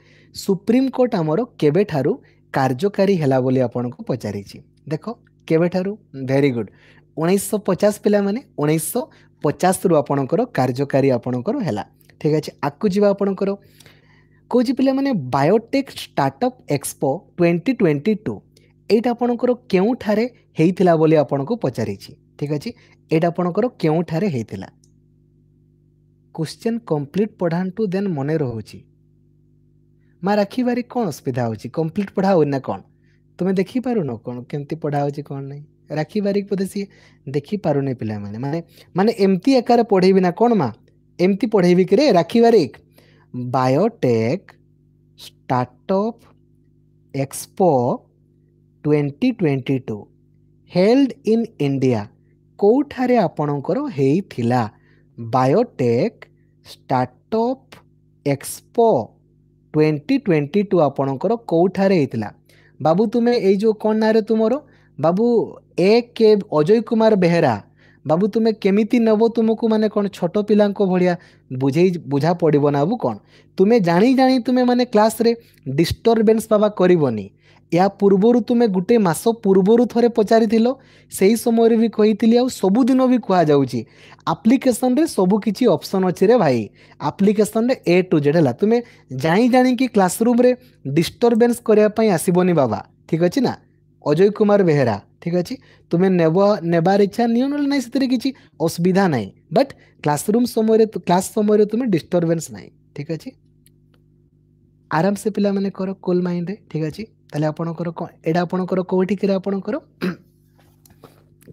ସୁପ୍ରିମକୋର୍ଟ ଆମର କେବେଠାରୁ କାର୍ଯ୍ୟକାରୀ ହେଲା ବୋଲି ଆପଣଙ୍କୁ ପଚାରିଛି ଦେଖ କେବେଠାରୁ ଭେରି ଗୁଡ୍ ଉଣେଇଶହ ପଚାଶ ପିଲାମାନେ ଉଣେଇଶହ ପଚାଶରୁ ଆପଣଙ୍କର କାର୍ଯ୍ୟକାରୀ ଆପଣଙ୍କର ହେଲା ଠିକ୍ ଅଛି ଆଗକୁ ଯିବା ଆପଣଙ୍କର କହୁଛି ପିଲାମାନେ biotech startup expo twenty twenty two ଏଇଟା ଆପଣଙ୍କର କେଉଁଠାରେ ହେଇଥିଲା ବୋଲି ଆପଣଙ୍କୁ ପଚାରିଛି ଠିକ୍ ଅଛି ଏଇଟା ଆପଣଙ୍କର କେଉଁଠାରେ ହେଇଥିଲା କ୍ୱେଶ୍ଚିନ୍ କମ୍ପ୍ଲିଟ୍ ପଢ଼ାନ୍ତୁ ଦେନ୍ ମନେ ରହୁଛି ମା' ରଖିବାରେ କ'ଣ ଅସୁବିଧା ହେଉଛି କମ୍ପ୍ଲିଟ୍ ପଢ଼ା ହେଉନି ନା କ'ଣ ତୁମେ ଦେଖିପାରୁନ କ'ଣ କେମିତି ପଢ଼ା ହେଉଛି କ'ଣ ନାହିଁ ରାକ୍ଷୀ ବାରିକ ବୋଧେ ସିଏ ଦେଖିପାରୁନି ପିଲାମାନେ ମାନେ ମାନେ ଏମିତି ଆକାରରେ ପଢ଼େଇବି ନା କ'ଣ ମା ଏମିତି ପଢ଼େଇବି କିରେ Rakhi Barik biotech startup expo twenty twenty two held in India କେଉଁଠାରେ ଆପଣଙ୍କର ହେଇଥିଲା biotech startup expo twenty twenty two ଆପଣଙ୍କର କେଉଁଠାରେ ହେଇଥିଲା ବାବୁ ତୁମେ ଏଇ ଯେଉଁ କ'ଣ ନାଁରେ ତୁମର ବାବୁ ଏ କେ ଅଜୟ କୁମାର ବେହେରା ବାବୁ ତୁମେ କେମିତି ନେବ ତୁମକୁ ମାନେ କ'ଣ ଛୋଟ ପିଲାଙ୍କ ଭଳିଆ ବୁଝେଇ ବୁଝା ପଡ଼ିବ ନା ବାବୁ କ'ଣ ତୁମେ ଜାଣି ଜାଣି ତୁମେ ମାନେ କ୍ଲାସ୍ରେ ଡିଷ୍ଟର୍ବେନ୍ସ ବାବା କରିବନି ଏହା ପୂର୍ବରୁ ତୁମେ ଗୋଟେ ମାସ ପୂର୍ବରୁ ଥରେ ପଚାରିଥିଲ ସେହି ସମୟରେ ବି କହିଥିଲି ଆଉ ସବୁଦିନ ବି କୁହାଯାଉଛି ଆପ୍ଲିକେସନ୍ରେ ସବୁ କିଛି ଅପସନ୍ ଅଛି ରେ ଭାଇ ଆପ୍ଲିକେସନ୍ରେ ଏ ଟୁ ଜେଡ଼୍ ହେଲା ତୁମେ ଜାଣି ଜାଣିକି କ୍ଲାସରୁମ୍ରେ ଡିଷ୍ଟର୍ବେନ୍ସ କରିବା ପାଇଁ ଆସିବନି ବାବା ଠିକ୍ ଅଛି ନା ଅଜୟ କୁମାର ବେହେରା ଠିକ୍ ଅଛି ତୁମେ ନେବ ନେବାର ଇଚ୍ଛା ନିଅ ନହେଲେ ନାହିଁ ସେଥିରେ କିଛି ଅସୁବିଧା ନାହିଁ ବଟ୍ କ୍ଲାସରୁମ୍ ସମୟରେ କ୍ଲାସ୍ ସମୟରେ ତୁମେ ଡିଷ୍ଟର୍ବେନ୍ସ ନାହିଁ ଠିକ୍ ଅଛି ଆରାମସେ ପିଲାମାନେ କର କୋଲ୍ ମାଇଣ୍ଡରେ ଠିକ୍ ଅଛି ତାହେଲେ ଆପଣଙ୍କର କ'ଣ ଏଇଟା ଆପଣଙ୍କର କେଉଁଠିକିରେ ଆପଣଙ୍କର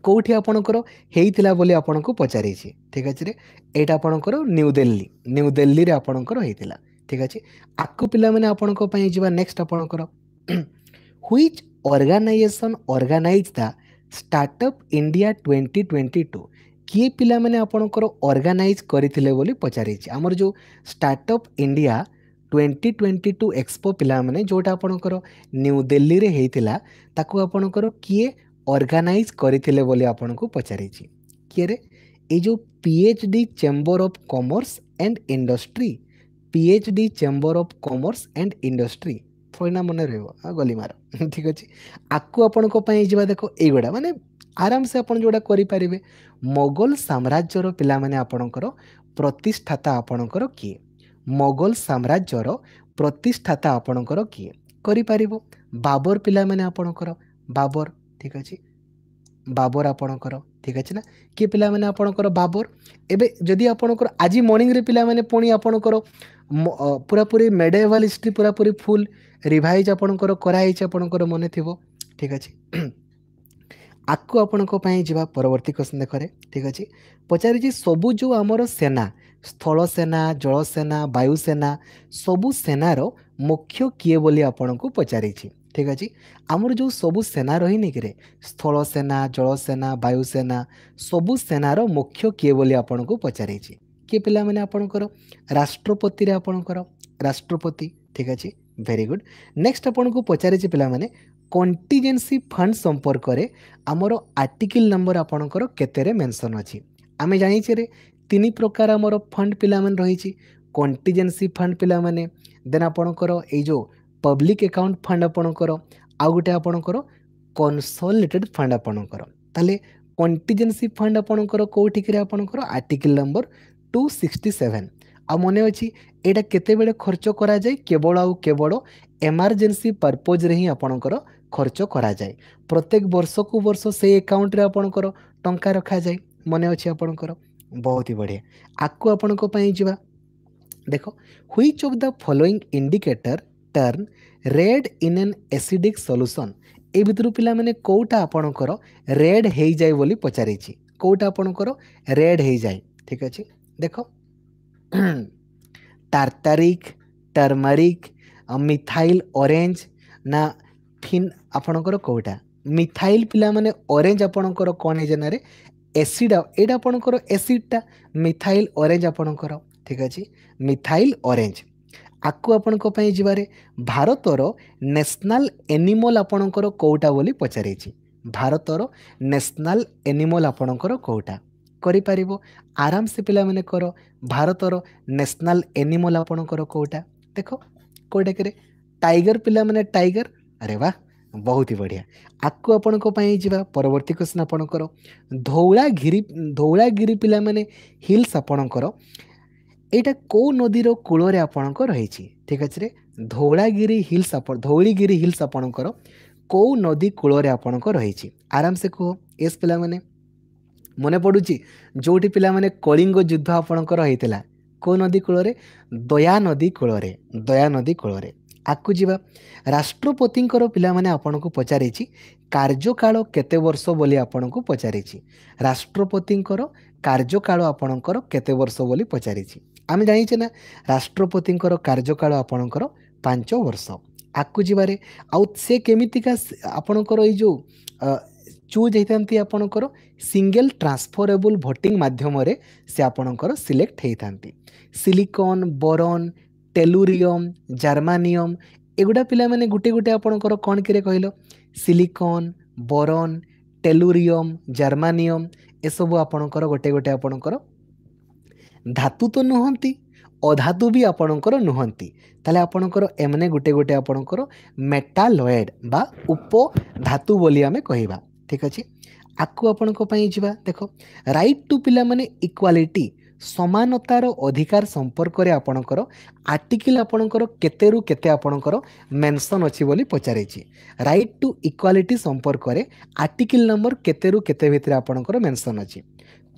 କେଉଁଠି ଆପଣଙ୍କର ହେଇଥିଲା ବୋଲି ଆପଣଙ୍କୁ ପଚାରିଛି ଠିକ୍ ଅଛିରେ ଏଇଟା ଆପଣଙ୍କର ନ୍ୟୁ ଦିଲ୍ଲୀ ନ୍ୟୁ ଦିଲ୍ଲୀରେ ଆପଣଙ୍କର ହେଇଥିଲା ଠିକ୍ ଅଛି ଆକୁ ପିଲାମାନେ ଆପଣଙ୍କ ପାଇଁ ଯିବା ନେକ୍ସଟ ଆପଣଙ୍କର which organisation organise the startup India twenty twenty two କିଏ ପିଲାମାନେ ଆପଣଙ୍କର ଅର୍ଗାନାଇଜ୍ କରିଥିଲେ ବୋଲି ପଚାରିଛି ଆମର ଯେଉଁ startup India twenty twenty two expo ପିଲାମାନେ ଯେଉଁଟା ଆପଣଙ୍କର ନ୍ୟୁ ଦିଲ୍ଲୀରେ ହେଇଥିଲା ତାକୁ ଆପଣଙ୍କର କିଏ ଅର୍ଗାନାଇଜ୍ କରିଥିଲେ ବୋଲି ଆପଣଙ୍କୁ ପଚାରିଛି କିଏରେ ଏଇ ଯେଉଁ P H D chamber of commerce and industry P H D chamber of commerce and industry ପରିଣାମ ମନେ ରହିବ ଗଲି ମାର ଠିକ୍ ଅଛି ଆକୁ ଆପଣଙ୍କ ପାଇଁ ଯିବା ଦେଖ ଏଇଗୁଡ଼ା ମାନେ ଆରାମସେ ଆପଣ ଯେଉଁଗୁଡ଼ା କରିପାରିବେ ମୋଗଲ ସାମ୍ରାଜ୍ୟର ପିଲାମାନେ ଆପଣଙ୍କର ପ୍ରତିଷ୍ଠାତା ଆପଣଙ୍କର କିଏ ମୋଗଲ ସାମ୍ରାଜ୍ୟର ପ୍ରତିଷ୍ଠାତା ଆପଣଙ୍କର କିଏ କରିପାରିବ ବାବର ପିଲାମାନେ ଆପଣଙ୍କର ବାବର ଠିକ୍ ଅଛି ବାବର ଆପଣଙ୍କର ଠିକ୍ ଅଛି ନା କିଏ ପିଲାମାନେ ଆପଣଙ୍କର ବାବର ଏବେ ଯଦି ଆପଣଙ୍କର ଆଜି ମର୍ଣ୍ଣିଂରେ ପିଲାମାନେ ପୁଣି ଆପଣଙ୍କର ପୁରାପୁରି ମେଡ଼େଭାଲ ହିଷ୍ଟ୍ରି ପୁରାପୁରି ଫୁଲ ରିଭାଇଜ୍ ଆପଣଙ୍କର କରାହେଇଛି ଆପଣଙ୍କର ମନେ ଥିବ ଠିକ୍ ଅଛି ଆକୁ ଆପଣଙ୍କ ପାଇଁ ଯିବା ପରବର୍ତ୍ତୀ କ୍ୱେଶ୍ଚନ୍ ଦେଖରେ ଠିକ୍ ଅଛି ପଚାରୁଛି ସବୁ ଯେଉଁ ଆମର ସେନା ସ୍ଥଳସେନା ଜଳସେନା ବାୟୁସେନା ସବୁ ସେନାର ମୁଖ୍ୟ କିଏ ବୋଲି ଆପଣଙ୍କୁ ପଚାରିଛି ଠିକ୍ ଅଛି ଆମର ଯେଉଁ ସବୁ ସେନା ରହିନି କିରେ ସ୍ଥଳସେନା ଜଳସେନା ବାୟୁସେନା ସବୁ ସେନାର ମୁଖ୍ୟ କିଏ ବୋଲି ଆପଣଙ୍କୁ ପଚାରିଛି କିଏ ପିଲାମାନେ ଆପଣଙ୍କର ରାଷ୍ଟ୍ରପତିରେ ଆପଣଙ୍କର ରାଷ୍ଟ୍ରପତି ଠିକ୍ ଅଛି ଭେରି ଗୁଡ୍ ନେକ୍ସଟ ଆପଣଙ୍କୁ ପଚାରିଛି ପିଲାମାନେ କଣ୍ଟିଜେନ୍ସି ଫଣ୍ଡ ସମ୍ପର୍କରେ ଆମର ଆର୍ଟିକିଲ୍ ନମ୍ବର ଆପଣଙ୍କର କେତେରେ ମେନସନ୍ ଅଛି ଆମେ ଜାଣିଛେ ରେ ତିନି ପ୍ରକାର ଆମର ଫଣ୍ଡ ପିଲାମାନେ ରହିଛି କଣ୍ଟିଜେନ୍ସି ଫଣ୍ଡ ପିଲାମାନେ ଦେନ୍ ଆପଣଙ୍କର ଏଇ ଯେଉଁ ପବ୍ଲିକ୍ ଆକାଉଣ୍ଟ ଫଣ୍ଡ ଆପଣଙ୍କର ଆଉ ଗୋଟେ ଆପଣଙ୍କର କନସୋଲେଟେଡ଼ ଫଣ୍ଡ ଆପଣଙ୍କର ତାହେଲେ କଣ୍ଟିଜେନ୍ସି ଫଣ୍ଡ ଆପଣଙ୍କର କେଉଁଠିକିରେ ଆପଣଙ୍କର article number two sixty seven ଆଉ ମନେ ଅଛି ଏଇଟା କେତେବେଳେ ଖର୍ଚ୍ଚ କରାଯାଏ କେବଳ ଆଉ କେବଳ ଏମାର୍ଜେନ୍ସି ପର୍ପୋଜ୍ରେ ହିଁ ଆପଣଙ୍କର ଖର୍ଚ୍ଚ କରାଯାଏ ପ୍ରତ୍ୟେକ ବର୍ଷକୁ ବର୍ଷ ସେଇ ଆକାଉଣ୍ଟରେ ଆପଣଙ୍କର ଟଙ୍କା ରଖାଯାଏ ମନେ ଅଛି ଆପଣଙ୍କର ବହୁତ ହି ବଢ଼ିଆ ଆକୁ ଆପଣଙ୍କ ପାଇଁ ଯିବା ଦେଖ which of the following indicator turn red in an acidic solution ଏ ଭିତରୁ ପିଲାମାନେ କେଉଁଟା ଆପଣଙ୍କର ରେଡ୍ ହେଇଯାଏ ବୋଲି ପଚାରିଛି କେଉଁଟା ଆପଣଙ୍କର ରେଡ୍ ହେଇଯାଏ ଠିକ୍ ଅଛି देखो टार्टारिक टर्मरिक मिथाइल ऑरेंज ना ଫିନ୍ ଆପଣଙ୍କର କେଉଁଟା ମିଥାଇଲ୍ ପିଲାମାନେ ଅରେଞ୍ଜ ଆପଣଙ୍କର କ'ଣ ହେଇଯାନାରେ ଏସିଡ଼୍ ଏଇଟା ଆପଣଙ୍କର ଏସିଡ଼୍ଟା ମିଥାଇଲ୍ ଅରେଞ୍ଜ ଆପଣଙ୍କର ଠିକ୍ ଅଛି ମିଥାଇଲ୍ ଅରେଞ୍ଜ ଆକୁ ଆପଣଙ୍କ ପାଇଁ ଯିବାରେ ଭାରତର ନ୍ୟାସନାଲ୍ ଏନିମଲ୍ ଆପଣଙ୍କର କେଉଁଟା ବୋଲି ପଚାରିଛି ଭାରତର ନ୍ୟାସନାଲ୍ ଏନିମଲ୍ ଆପଣଙ୍କର କେଉଁଟା କରିପାରିବ ଆରାମସେ ପିଲାମାନେ କର ଭାରତର ନ୍ୟାସନାଲ୍ ଏନିମଲ୍ ଆପଣଙ୍କର କେଉଁଟା ଦେଖ କେଉଁଟାକରେ ଟାଇଗର ପିଲାମାନେ ଟାଇଗର ଆରେ ବା ବହୁତ ହି ବଢ଼ିଆ ଆକୁ ଆପଣଙ୍କ ପାଇଁ ଯିବା ପରବର୍ତ୍ତୀ କ୍ୱେଶ୍ଚନ୍ ଆପଣଙ୍କର ଧଉଳାଗିରି ଧଉଳାଗିରି ପିଲାମାନେ ହିଲ୍ସ ଆପଣଙ୍କର ଏଇଟା କେଉଁ ନଦୀର କୂଳରେ ଆପଣଙ୍କ ରହିଛି ଠିକ୍ ଅଛି ରେ ଧଉଳାଗିରି ହିଲ୍ସ ଆପଣ ଧଉଳିଗିରି ହିଲ୍ସ ଆପଣଙ୍କର କେଉଁ ନଦୀ କୂଳରେ ଆପଣଙ୍କ ରହିଛି ଆରାମସେ କୁହ ଏସ୍ ପିଲାମାନେ ମନେ ପଡ଼ୁଛି ଯେଉଁଠି ପିଲାମାନେ କଳିଙ୍ଗ ଯୁଦ୍ଧ ଆପଣଙ୍କର ହୋଇଥିଲା କେଉଁ ନଦୀ କୂଳରେ ଦୟାନଦୀ କୂଳରେ ଦୟାନଦୀ କୂଳରେ ଆଗକୁ ଯିବା ରାଷ୍ଟ୍ରପତିଙ୍କର ପିଲାମାନେ ଆପଣଙ୍କୁ ପଚାରିଛି କାର୍ଯ୍ୟକାଳ କେତେ ବର୍ଷ ବୋଲି ଆପଣଙ୍କୁ ପଚାରିଛି ରାଷ୍ଟ୍ରପତିଙ୍କର କାର୍ଯ୍ୟକାଳ ଆପଣଙ୍କର କେତେ ବର୍ଷ ବୋଲି ପଚାରିଛି ଆମେ ଜାଣିଛେ ନା ରାଷ୍ଟ୍ରପତିଙ୍କର କାର୍ଯ୍ୟକାଳ ଆପଣଙ୍କର ପାଞ୍ଚ ବର୍ଷ ଆଗକୁ ଯିବାରେ ଆଉ ସେ କେମିତିକା ଆପଣଙ୍କର ଏଇ ଯେଉଁ ଚୁଜ୍ ହେଇଥାନ୍ତି ଆପଣଙ୍କର ସିଙ୍ଗଲ ଟ୍ରାନ୍ସଫରେବୁଲ୍ ଭୋଟିଂ ମାଧ୍ୟମରେ ସେ ଆପଣଙ୍କର ସିଲେକ୍ଟ ହେଇଥାନ୍ତି ସିଲିକନ୍ ବରନ୍ ଟେଲୁରିୟମ୍ ଜାର୍ମାନିୟମ୍ ଏଗୁଡ଼ା ପିଲାମାନେ ଗୋଟେ ଗୋଟେ ଆପଣଙ୍କର କ'ଣ କିରେ କହିଲ ସିଲିକନ୍ ବରନ୍ ଟେଲୁରିୟମ୍ ଜାର୍ମାନିୟମ୍ ଏସବୁ ଆପଣଙ୍କର ଗୋଟେ ଗୋଟେ ଆପଣଙ୍କର ଧାତୁ ତ ନୁହନ୍ତି ଅଧାତୁ ବି ଆପଣଙ୍କର ନୁହନ୍ତି ତାହେଲେ ଆପଣଙ୍କର ଏମାନେ ଗୋଟେ ଗୋଟେ ଆପଣଙ୍କର ମେଟାଲଏଡ଼୍ ବା ଉପଧାତୁ ବୋଲି ଆମେ କହିବା ଠିକ୍ ଅଛି ଆକୁ ଆପଣଙ୍କ ପାଇଁ ଯିବା ଦେଖ ରାଇଟ୍ ଟୁ ପିଲାମାନେ ଇକ୍ୱାଲିଟି ସମାନତାର ଅଧିକାର ସମ୍ପର୍କରେ ଆପଣଙ୍କର ଆର୍ଟିକିଲ୍ ଆପଣଙ୍କର କେତେରୁ କେତେ ଆପଣଙ୍କର ମେନ୍ସନ୍ ଅଛି ବୋଲି ପଚାରିଛି ରାଇଟ୍ ଟୁ ଇକ୍ୱାଲିଟି ସମ୍ପର୍କରେ ଆର୍ଟିକିଲ୍ ନମ୍ବର କେତେରୁ କେତେ ଭିତରେ ଆପଣଙ୍କର ମେନ୍ସନ୍ ଅଛି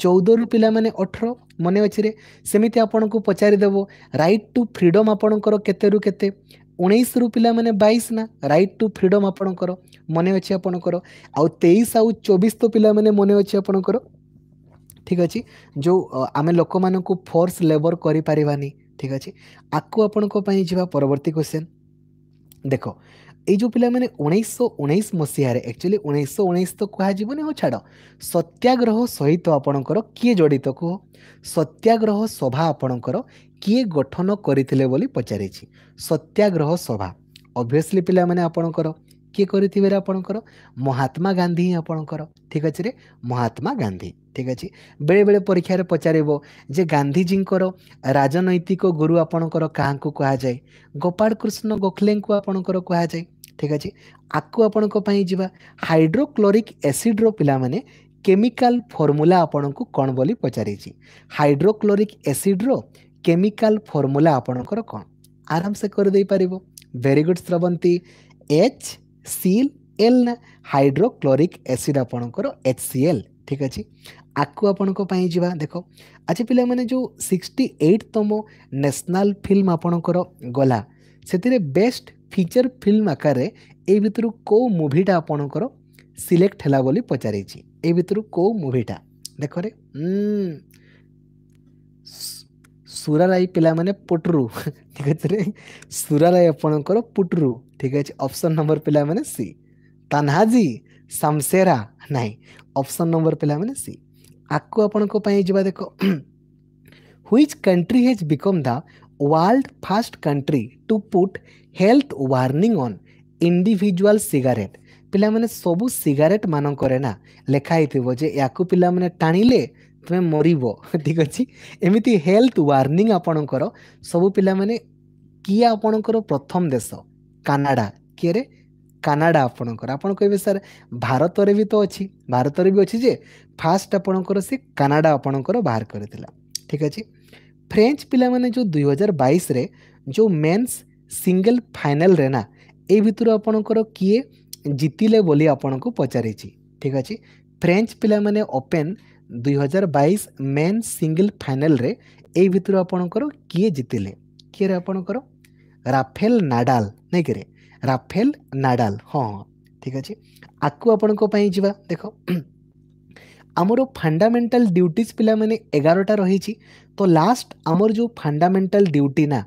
ଚଉଦରୁ ପିଲାମାନେ ଅଠର ମନେ ଅଛି ରେ ସେମିତି ଆପଣଙ୍କୁ ପଚାରିଦେବ ରାଇଟ୍ ଟୁ ଫ୍ରିଡ଼ମ୍ ଆପଣଙ୍କର କେତେରୁ କେତେ ଉଣେଇଶରୁ ପିଲାମାନେ ବାଇଶ ନା ରାଇଟ୍ ଟୁ ଫ୍ରିଡ଼ମ୍ ଆପଣଙ୍କର ମନେ ଅଛି ଆପଣଙ୍କର ଆଉ ତେଇଶ ଆଉ ଚବିଶ ତ ପିଲାମାନେ ମନେ ଅଛି ଆପଣଙ୍କର ଠିକ୍ ଅଛି ଯେଉଁ ଆମେ ଲୋକମାନଙ୍କୁ ଫୋର୍ସ ଲେବର୍ କରିପାରିବାନି ଠିକ୍ ଅଛି ଆକୁ ଆପଣଙ୍କ ପାଇଁ ଯିବା ପରବର୍ତ୍ତୀ କ୍ୱେଶ୍ଚନ୍ ଦେଖ ଏଇ ଯେଉଁ ପିଲାମାନେ ଉଣେଇଶହ ଉଣେଇଶ ମସିହାରେ ଆକ୍ଚୁଆଲି ଉଣେଇଶହ ଉଣେଇଶ ତ କୁହାଯିବନି ହଉ ଛାଡ଼ ସତ୍ୟାଗ୍ରହ ସହିତ ଆପଣଙ୍କର କିଏ ଜଡ଼ିତ କୁହ ସତ୍ୟାଗ୍ରହ ସଭା ଆପଣଙ୍କର କିଏ ଗଠନ କରିଥିଲେ ବୋଲି ପଚାରିଛି ସତ୍ୟାଗ୍ରହ ସଭା ଅବଭିୟସ୍ଲି ପିଲାମାନେ ଆପଣଙ୍କର କିଏ କରିଥିବେ ଆପଣଙ୍କର ମହାତ୍ମା ଗାନ୍ଧୀ ହିଁ ଆପଣଙ୍କର ଠିକ୍ ଅଛିରେ ମହାତ୍ମା ଗାନ୍ଧୀ ଠିକ୍ ଅଛି ବେଳେବେଳେ ପରୀକ୍ଷାରେ ପଚାରିବ ଯେ ଗାନ୍ଧିଜୀଙ୍କର ରାଜନୈତିକ ଗୁରୁ ଆପଣଙ୍କର କାହାଙ୍କୁ କୁହାଯାଏ ଗୋପାଳ କୃଷ୍ଣ ଗୋଖଲେଙ୍କୁ ଆପଣଙ୍କର କୁହାଯାଏ ଠିକ୍ ଅଛି ଆକୁ ଆପଣଙ୍କ ପାଇଁ ଯିବା ହାଇଡ୍ରୋକ୍ଲୋରିକ୍ ଏସିଡ଼୍ର ପିଲାମାନେ କେମିକାଲ ଫର୍ମୁଲା ଆପଣଙ୍କୁ କ'ଣ ବୋଲି ପଚାରିଛି ହାଇଡ୍ରୋକ୍ଲୋରିକ୍ ଏସିଡ଼୍ର କେମିକାଲ ଫର୍ମୁଲା ଆପଣଙ୍କର କ'ଣ ଆରାମସେ କରିଦେଇପାରିବ very good Srabanti H C L ନା ହାଇଡ୍ରୋକ୍ଲୋରିକ୍ ଏସିଡ୍ ଆପଣଙ୍କର ଏଚ୍ ସି ଏଲ୍ ଠିକ୍ ଅଛି ଆକୁ ଆପଣଙ୍କ ପାଇଁ ଯିବା ଦେଖ ଆଚ୍ଛା ପିଲାମାନେ ଯେଉଁ ସିକ୍ସଟି ଏଇଟ୍ ତମ ନ୍ୟାସନାଲ୍ ଫିଲ୍ମ ଆପଣଙ୍କର ଗଲା ସେଥିରେ ବେଷ୍ଟ ଫିଚର୍ ଫିଲ୍ମ ଆକାରରେ ଏଇ ଭିତରୁ କେଉଁ ମୁଭିଟା ଆପଣଙ୍କର ସିଲେକ୍ଟ ହେଲା ବୋଲି ପଚାରିଛି ଏଇ ଭିତରୁ କେଉଁ ମୁଭିଟା ଦେଖରେ ସୁରାରାଇ ପିଲାମାନେ ପୁଟରୁ ଠିକ୍ ଅଛି ସୁରାରାଇ ଆପଣଙ୍କର ପୁଟରୁ ଠିକ୍ ଅଛି ଅପସନ୍ ନମ୍ବର ପିଲାମାନେ ସି ତାନ୍ହାଜି ସାମସେରା ନାହିଁ ଅପସନ୍ ନମ୍ବର ପିଲାମାନେ ସି ଆକୁ ଆପଣଙ୍କ ପାଇଁ ଯିବା ଦେଖ which country has become the world first country to put health warning on individual cigarette ପିଲାମାନେ ସବୁ ସିଗାରେଟ୍ ମାନଙ୍କରେ ନା ଲେଖା ହେଇଥିବ ଯେ ୟାକୁ ପିଲାମାନେ ଟାଣିଲେ ତୁମେ ମରିବ ଠିକ୍ ଅଛି ଏମିତି ହେଲ୍ଥ ୱାର୍ଣ୍ଣିଂ ଆପଣଙ୍କର ସବୁ ପିଲାମାନେ କିଏ ଆପଣଙ୍କର ପ୍ରଥମ ଦେଶ କାନାଡ଼ା କିଏରେ କାନାଡ଼ା ଆପଣଙ୍କର ଆପଣ କହିବେ ସାର୍ ଭାରତରେ ବି ତ ଅଛି ଭାରତରେ ବି ଅଛି ଯେ ଫାଷ୍ଟ ଆପଣଙ୍କର ସେ କାନାଡ଼ା ଆପଣଙ୍କର ବାହାର କରିଥିଲା ଠିକ୍ ଅଛି ଫ୍ରେଞ୍ଚ ପିଲାମାନେ ଯେଉଁ ଦୁଇ ହଜାର ବାଇଶରେ ଯେଉଁ ମେନ୍ସ ସିଙ୍ଗଲ୍ ଫାଇନାଲ୍ରେ ନା ଏଇ ଭିତରୁ ଆପଣଙ୍କର କିଏ ଜିତିଲେ ବୋଲି ଆପଣଙ୍କୁ ପଚାରିଛି ଠିକ୍ ଅଛି ଫ୍ରେଞ୍ଚ ପିଲାମାନେ ଓପେନ୍ ଦୁଇ ହଜାର ବାଇଶ ମେନ୍ ସିଙ୍ଗଲ୍ ଫାଇନାଲ୍ରେ ଏଇ ଭିତରୁ ଆପଣଙ୍କର କିଏ ଜିତିଲେ କିଏରେ ଆପଣଙ୍କର ରାଫେଲ ନାଡାଲ ନାଇଁକିରେ ରାଫେଲ ନାଡାଲ ହଁ ଠିକ୍ ଅଛି ଆକୁ ଆପଣଙ୍କ ପାଇଁ ଯିବା ଦେଖ ଆମର ଫଣ୍ଡାମେଣ୍ଟାଲ ଡ୍ୟୁଟିଜ୍ ପିଲାମାନେ ଏଗାରଟା ରହିଛି ତ ଲାଷ୍ଟ ଆମର ଯେଉଁ ଫଣ୍ଡାମେଣ୍ଟାଲ ଡ୍ୟୁଟି ନା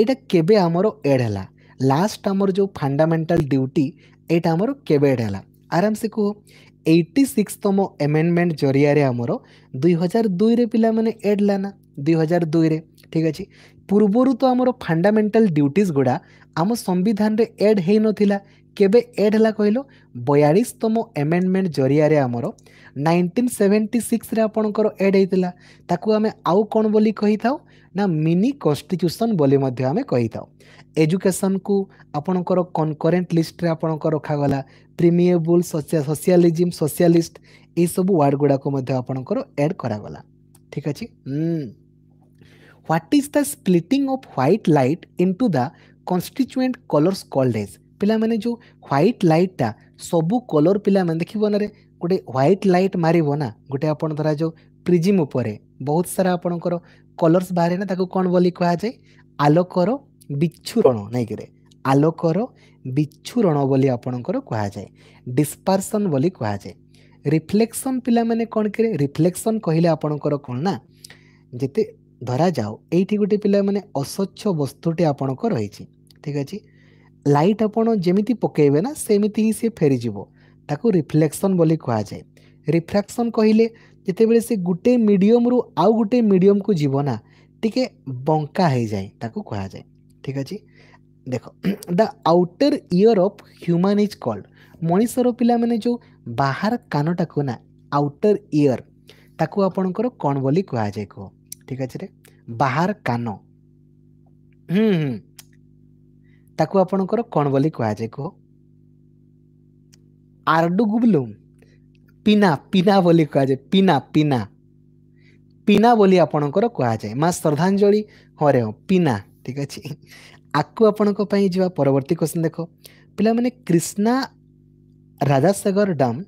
ଏଇଟା କେବେ ଆମର ଏଡ଼୍ ହେଲା ଲାଷ୍ଟ ଆମର ଯେଉଁ ଫଣ୍ଡାମେଣ୍ଟାଲ ଡ୍ୟୁଟି ଏଇଟା ଆମର କେବେ ଏଡ଼୍ ହେଲା ଆରାମସେ କୁହ ଏଇଟି ସିକ୍ସତମ ଆମେଣ୍ଡମେଣ୍ଟ ଜରିଆରେ ଆମର ଦୁଇ ହଜାର ଦୁଇରେ ପିଲାମାନେ ଏଡ୍ ଲାନା ଦୁଇ ହଜାର ଦୁଇରେ ଠିକ୍ ଅଛି ପୂର୍ବରୁ ତ ଆମର ଫଣ୍ଡାମେଣ୍ଟାଲ ଡ୍ୟୁଟିଜ୍ ଗୁଡ଼ା ଆମ ସମ୍ବିଧାନରେ ଏଡ୍ ହେଇନଥିଲା କେବେ ଏଡ୍ ହେଲା କହିଲ ବୟାଳିଶତମ ଆମେଣ୍ଡମେଣ୍ଟ ଜରିଆରେ ଆମର ନାଇଣ୍ଟିନ୍ ସେଭେଣ୍ଟି ସିକ୍ସରେ ଆପଣଙ୍କର ଏଡ୍ ହେଇଥିଲା ତାକୁ ଆମେ ଆଉ କ'ଣ ବୋଲି କହିଥାଉ ନା ମିନି କନଷ୍ଟିଚ୍ୟୁସନ୍ ବୋଲି ମଧ୍ୟ ଆମେ କହିଥାଉ ଏଜୁକେସନ୍କୁ ଆପଣଙ୍କର କନକରେଣ୍ଟ ଲିଷ୍ଟରେ ଆପଣଙ୍କର ରଖାଗଲା ପ୍ରିମିଏବୁଲ୍ ସୋସିଆଲିଜିମ୍ ସୋସିଆଲିଷ୍ଟ ଏଇସବୁ ୱାର୍ଡ଼ ଗୁଡ଼ାକୁ ମଧ୍ୟ ଆପଣଙ୍କର ଏଡ୍ କରାଗଲା ଠିକ୍ ଅଛି what is the splitting of white light into the constituent colours called as ପିଲାମାନେ ଯେଉଁ ହ୍ୱାଇଟ୍ ଲାଇଟ୍ଟା ସବୁ କଲର୍ ପିଲାମାନେ ଦେଖିବ ଦେଖିବନରେ ଗୋଟେ ହ୍ୱାଇଟ୍ ଲାଇଟ୍ ମାରିବ ନା ଗୋଟେ ଆପଣ ଧରାଯାଉ ପ୍ରିଜିମ୍ ଉପରେ ବହୁତ ସାରା ଆପଣଙ୍କର କଲର୍ସ ବାହାରେ ନା ତାକୁ କ'ଣ ବୋଲି କୁହାଯାଏ ଆଲୋକର ବିଚ୍ଛୁରଣ ନାଇଁକିରେ ଆଲୋକର ବିଚ୍ଛୁରଣ ବୋଲି ଆପଣଙ୍କର କୁହାଯାଏ ଡିସ୍ପାର୍ସନ୍ ବୋଲି କୁହାଯାଏ ରିଫ୍ଲେକ୍ସନ୍ ପିଲାମାନେ କ'ଣ କିରେ ରିଫ୍ଲେକ୍ସନ୍ କହିଲେ ଆପଣଙ୍କର କ'ଣ ନା ଯେତେ ଧରାଯାଉ ଏଇଠି ଗୋଟେ ପିଲାମାନେ ଅସ୍ୱଚ୍ଛ ବସ୍ତୁଟି ଆପଣଙ୍କ ରହିଛି ଠିକ୍ ଅଛି लाइट जमी पकेबे ना सेमती ही सी फेरीज ताको रिफ्लेक्शन कह जाए रिफ्लेक्शन कहले जिते बड़े से गोटे मीडियम रु आउ गोटे मीडियम को जीवना टी बंका हो जाए कहुए ठीक अच्छे देख the outer ear of human is called मनीषर पाने जो बाहर कानटा को ना आउटर इयर ताकू आप कौन बोली कह जाए ठीक अच्छे बाहर कान हम्म ତାକୁ ଆପଣଙ୍କର କ'ଣ ବୋଲି କୁହାଯାଏ କୁହ ଆର୍ଡୁଗୁବ୍ଲୁମ୍ ପିନା ପିନା ବୋଲି କୁହାଯାଏ ପିନା ପିନା ପିନା ବୋଲି ଆପଣଙ୍କର କୁହାଯାଏ ମା ଶ୍ରଦ୍ଧାଞ୍ଜଳି ହରେ ପିନା ଠିକ୍ ଅଛି ଆକୁ ଆପଣଙ୍କ ପାଇଁ ଯିବା ପରବର୍ତ୍ତୀ କ୍ୱେଶ୍ଚନ୍ ଦେଖ ପିଲାମାନେ କ୍ରିଷ୍ଣା ରାଜାସାଗର ଡ୍ୟାମ୍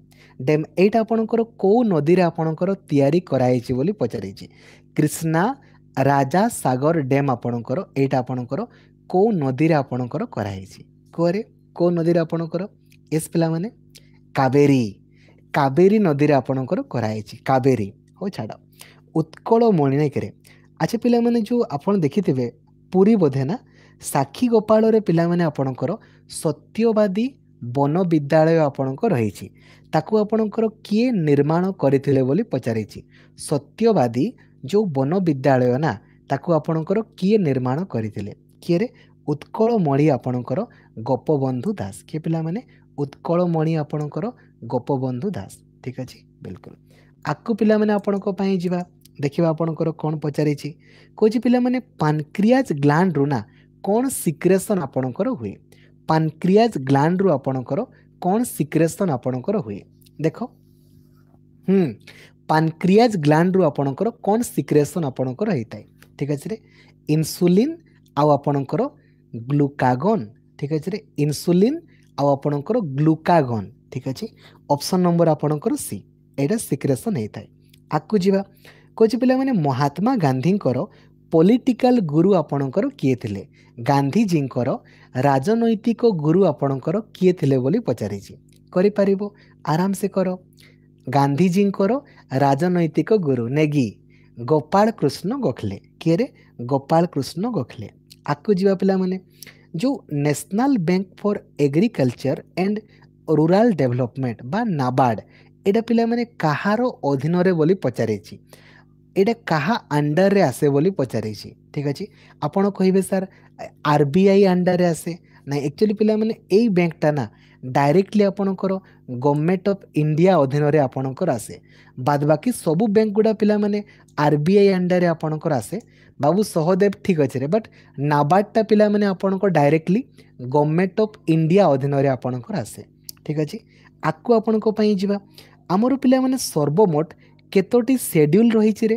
ଡ୍ୟାମ୍ ଏଇଟା ଆପଣଙ୍କର କେଉଁ ନଦୀରେ ଆପଣଙ୍କର ତିଆରି କରାଯାଇଛି ବୋଲି ପଚାରିଛି କ୍ରିଷ୍ଣା ରାଜା ସାଗର ଡ୍ୟାମ୍ ଆପଣଙ୍କର ଏଇଟା ଆପଣଙ୍କର କେଉଁ ନଦୀରେ ଆପଣଙ୍କର କରାହେଇଛି କୁଆରେ କେଉଁ ନଦୀରେ ଆପଣଙ୍କର ଏସ୍ ପିଲାମାନେ କାବେରୀ କାବେରୀ ନଦୀରେ ଆପଣଙ୍କର କରାହେଇଛି କାବେରୀ ହଉ ଛାଡ଼ ଉତ୍କଳ ମଣିନାକରେ ଆଚ୍ଛା ପିଲାମାନେ ଯେଉଁ ଆପଣ ଦେଖିଥିବେ ପୁରୀ ବୋଧେ ନା ସାକ୍ଷୀ ଗୋପାଳରେ ପିଲାମାନେ ଆପଣଙ୍କର ସତ୍ୟବାଦୀ ବନ ବିଦ୍ୟାଳୟ ଆପଣଙ୍କ ରହିଛି ତାକୁ ଆପଣଙ୍କର କିଏ ନିର୍ମାଣ କରିଥିଲେ ବୋଲି ପଚାରିଛି ସତ୍ୟବାଦୀ ଯେଉଁ ବନ ବିଦ୍ୟାଳୟ ନା ତାକୁ ଆପଣଙ୍କର କିଏ ନିର୍ମାଣ କରିଥିଲେ କିଏରେ ଉତ୍କଳମଣି ଆପଣଙ୍କର ଗୋପବନ୍ଧୁ ଦାସ କିଏ ପିଲାମାନେ ଉତ୍କଳମଣି ଆପଣଙ୍କର ଗୋପବନ୍ଧୁ ଦାସ ଠିକ୍ ଅଛି ବିଲକୁଲ ଆକୁ ପିଲାମାନେ ଆପଣଙ୍କ ପାଇଁ ଯିବା ଦେଖିବା ଆପଣଙ୍କର କ'ଣ ପଚାରିଛି କହୁଛି ପିଲାମାନେ ପାନକ୍ରିଆଜ ଗ୍ଲାଣ୍ଡରୁ ନା କ'ଣ ସିକ୍ରେସନ୍ ଆପଣଙ୍କର ହୁଏ ପାନକ୍ରିଆଜ ଗ୍ଲାଣ୍ଡରୁ ଆପଣଙ୍କର କ'ଣ ସିକ୍ରେସନ୍ ଆପଣଙ୍କର ହୁଏ ଦେଖ ହୁଁ ପାନକ୍ରିଆଜ ଗ୍ଲାଣ୍ଡରୁ ଆପଣଙ୍କର କ'ଣ ସିକ୍ରେସନ୍ ଆପଣଙ୍କର ହେଇଥାଏ ଠିକ୍ ଅଛି ରେ ଇନ୍ସୁଲିନ୍ ଆଉ ଆପଣଙ୍କର ଗ୍ଲୁକାଗନ୍ ଠିକ୍ ଅଛି ଇନ୍ସୁଲିନ୍ ଆଉ ଆପଣଙ୍କର ଗ୍ଲୁକାଗନ୍ ଠିକ୍ ଅଛି ଅପସନ୍ ନମ୍ବର ଆପଣଙ୍କର ସି ଏଇଟା ସିକ୍ରେସନ୍ ହେଇଥାଏ ଆଗକୁ ଯିବା କହୁଛି ପିଲାମାନେ ମହାତ୍ମା ଗାନ୍ଧୀଙ୍କର ପଲିଟିକାଲ୍ ଗୁରୁ ଆପଣଙ୍କର କିଏ ଥିଲେ ଗାନ୍ଧୀଜୀଙ୍କର ରାଜନୈତିକ ଗୁରୁ ଆପଣଙ୍କର କିଏ ଥିଲେ ବୋଲି ପଚାରିଛି କରିପାରିବ ଆରାମସେ କର ଗାନ୍ଧୀଜୀଙ୍କର ରାଜନୈତିକ ଗୁରୁ ନେଗି ଗୋପାଳ କୃଷ୍ଣ ଗୋଖଲେ କିଏରେ ଗୋପାଳ କୃଷ୍ଣ ଗୋଖଲେ ଆଗକୁ ଯିବା ପିଲାମାନେ ଯେଉଁ national bank for agriculture and rural development ବା ନାବାର୍ଡ଼ ଏଇଟା ପିଲାମାନେ କାହାର ଅଧୀନରେ ବୋଲି ପଚାରିଛି ଏଇଟା କାହା ଅଣ୍ଡରରେ ଆସେ ବୋଲି ପଚାରିଛି ଠିକ୍ ଅଛି ଆପଣ କହିବେ ସାର୍ ଆର୍ ବି ଆଇ ଅଣ୍ଡରରେ ଆସେ ନାଇଁ ଆକ୍ଚୁଆଲି ପିଲାମାନେ ଏଇ ବ୍ୟାଙ୍କଟା ନା ଡାଇରେକ୍ଟଲି ଆପଣଙ୍କର ଗଭର୍ଣ୍ଣମେଣ୍ଟ ଅଫ୍ ଇଣ୍ଡିଆ ଅଧୀନରେ ଆପଣଙ୍କର ଆସେ ବାଦ ବାକି ସବୁ ବ୍ୟାଙ୍କ ଗୁଡ଼ା ପିଲାମାନେ ଆର୍ ବି ଆଇ ଅଣ୍ଡାରେ ଆପଣଙ୍କର ଆସେ ବାବୁ ସହଦେବ ଠିକ୍ ଅଛି ରେ ବଟ୍ ନାବାର୍ଡ଼ଟା ପିଲାମାନେ ଆପଣଙ୍କ ଡାଇରେକ୍ଟଲି ଗଭର୍ଣ୍ଣମେଣ୍ଟ ଅଫ୍ ଇଣ୍ଡିଆ ଅଧୀନରେ ଆପଣଙ୍କର ଆସେ ଠିକ୍ ଅଛି ଆକୁ ଆପଣଙ୍କ ପାଇଁ ଯିବା ଆମର ପିଲାମାନେ ସର୍ବମୋଟ କେତୋଟି ସେଡ୍ୟୁଲ୍ ରହିଛି ରେ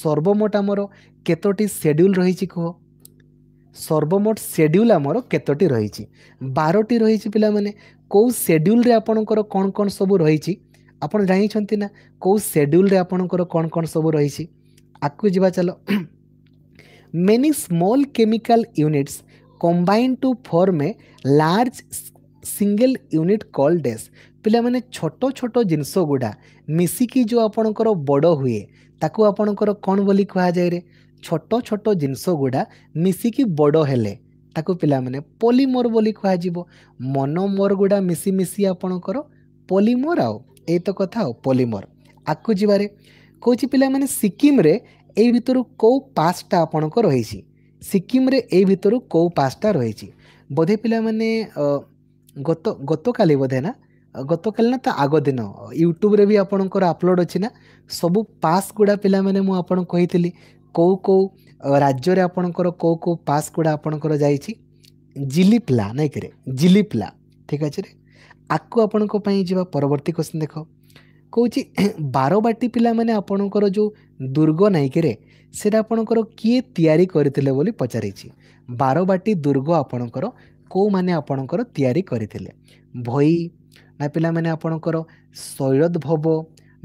ସର୍ବମୋଟ ଆମର କେତୋଟି ସେଡ୍ୟୁଲ୍ ରହିଛି କୁହ ସର୍ବମୋଟ ସେଡ୍ୟୁଲ୍ ଆମର କେତୋଟି ରହିଛି ବାରଟି ରହିଛି ପିଲାମାନେ କେଉଁ ସେଡ୍ୟୁଲ୍ରେ ଆପଣଙ୍କର କ'ଣ କ'ଣ ସବୁ ରହିଛି ଆପଣ ଜାଣିଛନ୍ତି ନା କେଉଁ ସେଡ୍ୟୁଲ୍ରେ ଆପଣଙ୍କର କ'ଣ କ'ଣ ସବୁ ରହିଛି ଆଗକୁ ଯିବା ଚାଲ many small chemical units combine to form a large single unit call ଡେସ୍ ପିଲାମାନେ ଛୋଟ ଛୋଟ ଜିନିଷ ଗୁଡ଼ା ମିଶିକି ଯେଉଁ ଆପଣଙ୍କର ବଡ଼ ହୁଏ ତାକୁ ଆପଣଙ୍କର କ'ଣ ବୋଲି କୁହାଯାଏ ରେ ଛୋଟ ଛୋଟ ଜିନିଷ ଗୁଡ଼ା ମିଶିକି ବଡ଼ ହେଲେ ତାକୁ ପିଲାମାନେ ପଲିମର ବୋଲି କୁହାଯିବ ମନ ମନମର ଗୁଡ଼ା ମିଶି ମିଶି ଆପଣଙ୍କର ପଲିମର ଆଉ ଏଇ ତ କଥା ଆଉ ପଲିମର ଆକୁ ଯିବାରେ କହୁଛି ପିଲାମାନେ ସିକିମରେ ଏଇ ଭିତରୁ କେଉଁ ପାସ୍ଟା ଆପଣଙ୍କ ରହିଛି ସିକିମରେ ଏଇ ଭିତରୁ କେଉଁ ପାସ୍ଟା ରହିଛି ବୋଧେ ପିଲାମାନେ ଗତ ଗତକାଲି ବୋଧେ ନା ଗତକାଲି ନା ତା ଆଗଦିନ ଦିନ ୟୁଟ୍ୟୁବରେ ବି ଆପଣଙ୍କର ଅପଲୋଡ଼ ଅଛି ନା ସବୁ ପାସ୍ ଗୁଡ଼ା ପିଲାମାନେ ମୁଁ ଆପଣଙ୍କୁ କହିଥିଲି କେଉଁ କେଉଁ ରାଜ୍ୟରେ ଆପଣଙ୍କର କେଉଁ କେଉଁ ପାସ୍ ଗୁଡ଼ା ଆପଣଙ୍କର ଯାଇଛି ଜିଲିପ୍ଲା ନାଇଁ କିରେ ଜିଲିପ୍ଲା ଠିକ୍ ଅଛି ରେ ଆକୁ ଆପଣଙ୍କ ପାଇଁ ଯିବା ପରବର୍ତ୍ତୀ କ୍ୱେଶ୍ଚିନ୍ ଦେଖ କହୁଛି ବାରବାଟୀ ପିଲାମାନେ ଆପଣଙ୍କର ଯେଉଁ ଦୁର୍ଗ ନାଇଁ କିରେ ସେଟା ଆପଣଙ୍କର କିଏ ତିଆରି କରିଥିଲେ ବୋଲି ପଚାରିଛି ବାରବାଟୀ ଦୁର୍ଗ ଆପଣଙ୍କର କେଉଁମାନେ ଆପଣଙ୍କର ତିଆରି କରିଥିଲେ ଭଇ ନା ପିଲାମାନେ ଆପଣଙ୍କର ଭବ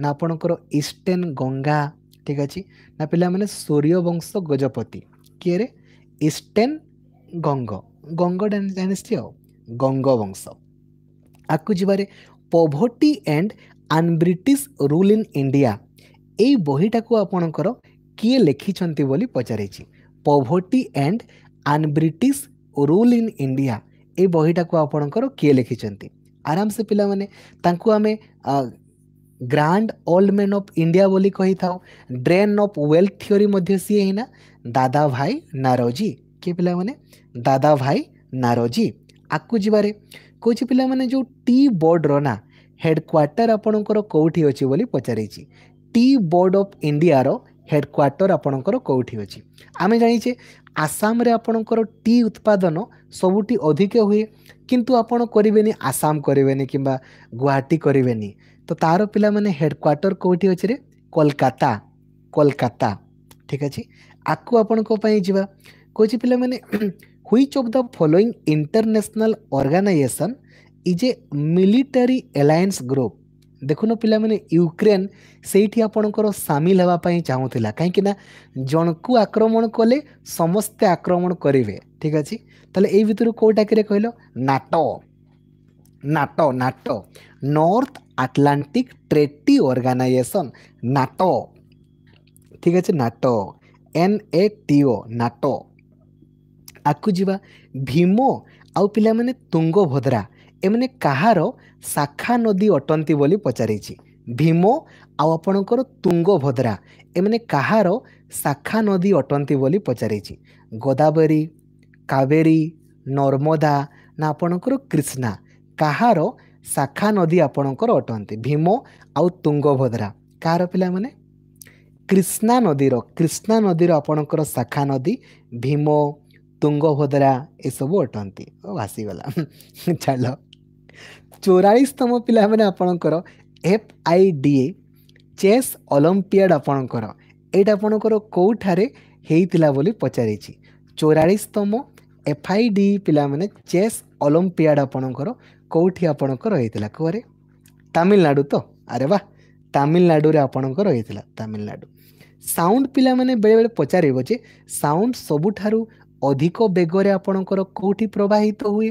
ନା ଆପଣଙ୍କର ଇଷ୍ଟେନ୍ ଗଙ୍ଗା ठीक अच्छे ना पे सूर्य वंश गजपति किए रे ईस्टर्न गंग गंग डायनेस्टी आओ गंग वंश आपको जीवारे poverty and un British rule in India यहीटा को आपणकर किए लिखिंट बोली पचारे poverty and un British rule in India ये बहीटा को आपणकर किए लिखिंट आराम से पिला पाने आम grand old man of India ବୋଲି କହିଥାଉ ଡ୍ରେନ୍ ଅଫ୍ ୱେଲ୍ଥ ଥିଓରି ମଧ୍ୟ ସିଏ ହିଁ ଦାଦା ଭାଇ ନାରୋଜି କିଏ ପିଲାମାନେ ଦାଦା ଭାଇ ନାରୋଜି ଆଗକୁ ଯିବାରେ କହୁଛି ପିଲାମାନେ ଯେଉଁ ଟି ବୋର୍ଡ଼ର ନା ହେଡ଼କ୍ୱାର୍ଟର ଆପଣଙ୍କର କେଉଁଠି ଅଛି ବୋଲି ପଚାରିଛି ଟି ବୋର୍ଡ଼ ଅଫ୍ ଇଣ୍ଡିଆର ହେଡ଼କ୍ୱାର୍ଟର ଆପଣଙ୍କର କେଉଁଠି ଅଛି ଆମେ ଜାଣିଛେ ଆସାମରେ ଆପଣଙ୍କର ଟି ଉତ୍ପାଦନ ସବୁଠି ଅଧିକ ହୁଏ କିନ୍ତୁ ଆପଣ କରିବେନି ଆସାମ କରିବେନି କିମ୍ବା ଗୁଆହାଟି କରିବେନି ତ ତାର ପିଲାମାନେ ହେଡ଼କ୍ୱାର୍ଟର କେଉଁଠି ଅଛି ରେ କୋଲକାତା କୋଲକାତା ଠିକ୍ ଅଛି ଆକୁ ଆପଣଙ୍କ ପାଇଁ ଯିବା କହୁଛି ପିଲାମାନେ which of the following international organization is a military alliance group ଦେଖୁନ ପିଲାମାନେ ୟୁକ୍ରେନ୍ ସେଇଠି ଆପଣଙ୍କର ସାମିଲ ହେବା ପାଇଁ ଚାହୁଁଥିଲା କାହିଁକିନା ଜଣକୁ ଆକ୍ରମଣ କଲେ ସମସ୍ତେ ଆକ୍ରମଣ କରିବେ ଠିକ୍ ଅଛି ତାହେଲେ ଏଇ ଭିତରୁ କେଉଁଟାକିରେ କହିଲ NATO NATO NATO North Atlantic Treaty Organization NATO ଠିକ୍ ଅଛି NATO N A T O NATO ଆକୁ ଯିବା ଭୀମ ଆଉ ପିଲାମାନେ ତୁଙ୍ଗଭଦ୍ରା ଏମାନେ କାହାର ଶାଖା ନଦୀ ଅଟନ୍ତି ବୋଲି ପଚାରିଛି ଭୀମ ଆଉ ଆପଣଙ୍କର ତୁଙ୍ଗଭଦ୍ରା ଏମାନେ କାହାର ଶାଖା ନଦୀ ଅଟନ୍ତି ବୋଲି ପଚାରିଛି ଗୋଦାବରୀ କାବେରୀ ନର୍ମଦା ନା ଆପଣଙ୍କର କ୍ରିଷ୍ଣା କାହାର ଶାଖା ନଦୀ ଆପଣଙ୍କର ଅଟନ୍ତି ଭୀମ ଆଉ ତୁଙ୍ଗଭଦ୍ରା କାହାର ପିଲାମାନେ କ୍ରିଷ୍ଣା ନଦୀର କ୍ରିଷ୍ଣା ନଦୀର ଆପଣଙ୍କର ଶାଖା ନଦୀ ଭୀମ ତୁଙ୍ଗଭଦ୍ରା ଏସବୁ ଅଟନ୍ତି ଓ ଆସିଗଲା (laughs) ଚାଲ ଚଉରାଳିଶତମ ପିଲାମାନେ ଆପଣଙ୍କର F I D E chess olympiad ଆପଣଙ୍କର ଏଇଟା ଆପଣଙ୍କର କେଉଁଠାରେ ହେଇଥିଲା ବୋଲି ପଚାରିଛି ଚଉରାଳିଶତମ ଏଫ୍ ଆଇ ଡି ପିଲାମାନେ ଚେସ୍ ଅଲମ୍ପିଆଡ଼ ଆପଣଙ୍କର କେଉଁଠି ଆପଣଙ୍କର ହେଇଥିଲା କୁଆରେ ତାମିଲନାଡ଼ୁ ତ ଆରେ ବା ତାମିଲନାଡ଼ୁରେ ଆପଣଙ୍କର ହେଇଥିଲା ତାମିଲନାଡ଼ୁ ସାଉଣ୍ଡ ପିଲାମାନେ ବେଳେବେଳେ ପଚାରିବ ଯେ ସାଉଣ୍ଡ ସବୁଠାରୁ ଅଧିକ ବେଗରେ ଆପଣଙ୍କର କେଉଁଠି ପ୍ରବାହିତ ହୁଏ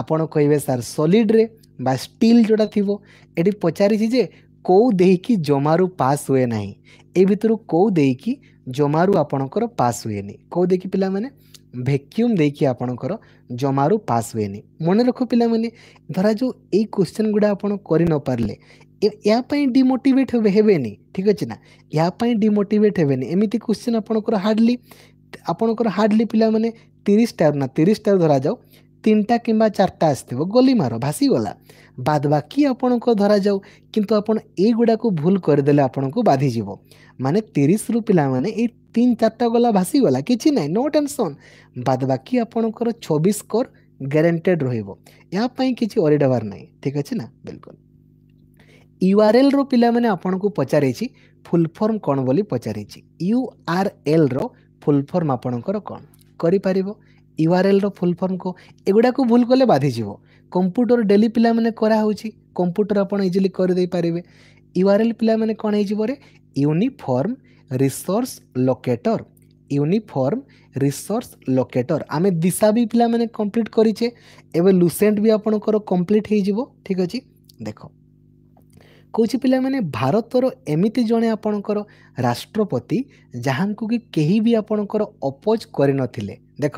ଆପଣ କହିବେ ସାର୍ ସଲିଡ଼ରେ ବା ଷ୍ଟିଲ୍ ଯେଉଁଟା ଥିବ ଏଠି ପଚାରିଛି ଯେ କେଉଁ ଦେଇକି ଜମାରୁ ପାସ୍ ହୁଏ ନାହିଁ ଏ ଭିତରୁ କେଉଁ ଦେଇକି ଜମାରୁ ଆପଣଙ୍କର ପାସ୍ ହୁଏନି କେଉଁ ଦେଇକି ପିଲାମାନେ ଭ୍ୟାକ୍ୟୁମ୍ ଦେଇକି ଆପଣଙ୍କର ଜମାରୁ ପାସ୍ ହୁଏନି ମନେ ରଖ ପିଲାମାନେ ଧରାଯାଉ ଏଇ କୋଶ୍ଚିନ୍ ଗୁଡ଼ା ଆପଣ କରିନପାରିଲେ ଏହା ପାଇଁ ଡିମୋଟିଭେଟ୍ ହେବେନି ଠିକ୍ ଅଛି ନା ଏହା ପାଇଁ ଡିମୋଟିଭେଟ୍ ହେବେନି ଏମିତି କୋଶ୍ଚିନ୍ ଆପଣଙ୍କର ହାର୍ଡ଼ଲି ଆପଣଙ୍କର ହାର୍ଡ଼ଲି ପିଲାମାନେ ତିରିଶଟାରୁ ନା ତିରିଶଟାରୁ ଧରାଯାଉ ତିନିଟା କିମ୍ବା ଚାରିଟା ଆସିଥିବ ଗୋଲି ଭାସିଗଲା ବାଦ୍ ବାକି ଆପଣଙ୍କ ଧରାଯାଉ କିନ୍ତୁ ଆପଣ ଏଇଗୁଡ଼ାକୁ ଭୁଲ କରିଦେଲେ ଆପଣଙ୍କୁ ବାଧିଯିବ ମାନେ ତିରିଶରୁ ପିଲାମାନେ ଏଇ ତିନି ଚାରିଟା ଗଲା ଭାସିଗଲା କିଛି ନାହିଁ ନୋ ଟେନସନ୍ ବାଦ ବାକି ଆପଣଙ୍କର ଛବିଶ ସ୍କୋର ଗ୍ୟାରେଣ୍ଟେଡ୍ ରହିବ ଏହା ପାଇଁ କିଛି ଅରି ଡବାର ନାହିଁ ଠିକ୍ ଅଛି ନା ବିଲକୁଲ ୟୁ ଆର୍ ଏଲ୍ର ପିଲାମାନେ ଆପଣଙ୍କୁ ପଚାରିଛି ଫୁଲ୍ ଫର୍ମ କ'ଣ ବୋଲି ପଚାରିଛି ୟୁ ଆର୍ ଏଲ୍ର ଫୁଲ୍ ଫର୍ମ ଆପଣଙ୍କର କ'ଣ କରିପାରିବ ୟୁଆର୍ଏଲ୍ର ଫୁଲ୍ ଫର୍ମକୁ ଏଗୁଡ଼ାକୁ ଭୁଲ କଲେ ବାଧିଯିବ କମ୍ପ୍ୟୁଟର ଡେଲି ପିଲାମାନେ କରାହେଉଛି କମ୍ପ୍ୟୁଟର ଆପଣ ଇଜିଲି କରିଦେଇପାରିବେ ୟୁଆର୍ଏଲ୍ ପିଲାମାନେ କ'ଣ ହେଇଯିବ ରେ uniform resource locator uniform resource locator ଆମେ ଦିଶା ବି ପିଲାମାନେ କମ୍ପ୍ଲିଟ୍ କରିଛେ ଏବେ ଲୁସେଣ୍ଟ ବି ଆପଣଙ୍କର କମ୍ପ୍ଲିଟ୍ ହେଇଯିବ ଠିକ୍ ଅଛି ଦେଖ କହୁଛି ପିଲାମାନେ ଭାରତର ଏମିତି ଜଣେ ଆପଣଙ୍କର ରାଷ୍ଟ୍ରପତି ଯାହାଙ୍କୁ କି କେହି ବି ଆପଣଙ୍କର ଅପୋଜ୍ କରିନଥିଲେ ଦେଖ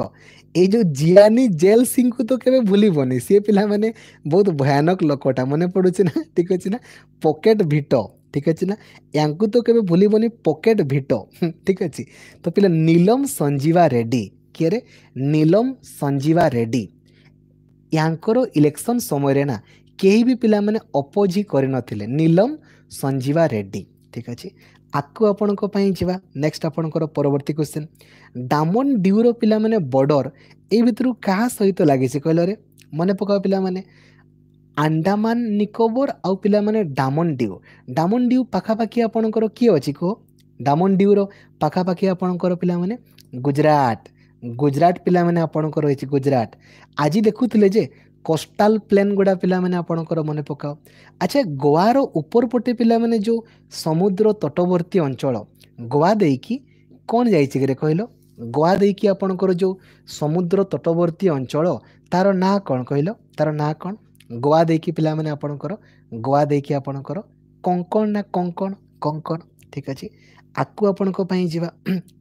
ଏଇ ଯୋଉ ଜିଆନି ଜେଲ ସିଂଙ୍କୁ ତ କେବେ ଭୁଲିବନି ସିଏ ପିଲାମାନେ ବହୁତ ଭୟାନକ ଲୋକଟା ମନେ ପଡୁଛି ନା ଠିକ ଅଛି ନା ପକେଟ ଭିଟ ଠିକ ଅଛି ନା ୟାଙ୍କୁ ତ କେବେ ଭୁଲିବନି ପକେଟ ଭିଟ ଠିକ ଅଛି ତ ପିଲା ନୀଲମ ସଞ୍ଜିବା ରେଡ୍ଡି କିଏରେ ନୀଲମ ସଞ୍ଜିବା ରେଡ୍ଡି ୟାଙ୍କର ଇଲେକ୍ସନ୍ ସମୟରେ ନା କେହି ବି ପିଲାମାନେ ଅପୋଜି କରିନଥିଲେ ନୀଲମ ସଞ୍ଜିବା ରେଡ୍ଡି ଠିକ ଅଛି ଆକୁ ଆପଣଙ୍କ ପାଇଁ ଯିବା ନେକ୍ସଟ ଆପଣଙ୍କର ପରବର୍ତ୍ତୀ କ୍ୱେଶ୍ଚିନ୍ ଡାମନ ଡ୍ୟୁର ପିଲାମାନେ ବର୍ଡ଼ର ଏଇ ଭିତରୁ କାହା ସହିତ ଲାଗିଛି କହିଲରେ ମନେ ପକାଅ ପିଲାମାନେ ଆଣ୍ଡାମାନ ନିକୋବର ଆଉ ପିଲାମାନେ ଡାମନ ଡ୍ୟୁ ଡାମନ ଡ୍ୟୁ ପାଖାପାଖି ଆପଣଙ୍କର କିଏ ଅଛି କୁହ ଡାମନ ଡ୍ୟୁର ପାଖାପାଖି ଆପଣଙ୍କର ପିଲାମାନେ ଗୁଜରାଟ ଗୁଜରାଟ ପିଲାମାନେ ଆପଣଙ୍କର ରହିଛି ଗୁଜରାଟ ଆଜି ଦେଖୁଥିଲେ ଯେ କୋଷ୍ଟାଲ ପ୍ଲେନ୍ ଗୁଡ଼ା ପିଲାମାନେ ଆପଣଙ୍କର ମନେ ପକାଅ ଆଚ୍ଛା ଗୋଆର ଉପର ପଟେ ପିଲାମାନେ ଯେଉଁ ସମୁଦ୍ର ତଟବର୍ତ୍ତୀ ଅଞ୍ଚଳ ଗୋଆ ଦେଇକି କ'ଣ ଯାଇଛି କିରେ କହିଲ ଗୋଆ ଦେଇକି ଆପଣଙ୍କର ଯେଉଁ ସମୁଦ୍ର ତଟବର୍ତ୍ତୀ ଅଞ୍ଚଳ ତାର ନାଁ କ'ଣ କହିଲ ତାର ନାଁ କ'ଣ ଗୋଆ ଦେଇକି ପିଲାମାନେ ଆପଣଙ୍କର ଗୋଆ ଦେଇକି ଆପଣଙ୍କର କଙ୍କଣ ନା କଙ୍କଣ କଙ୍କଣ ଠିକ୍ ଅଛି ଆକୁ ଆପଣଙ୍କ ପାଇଁ ଯିବା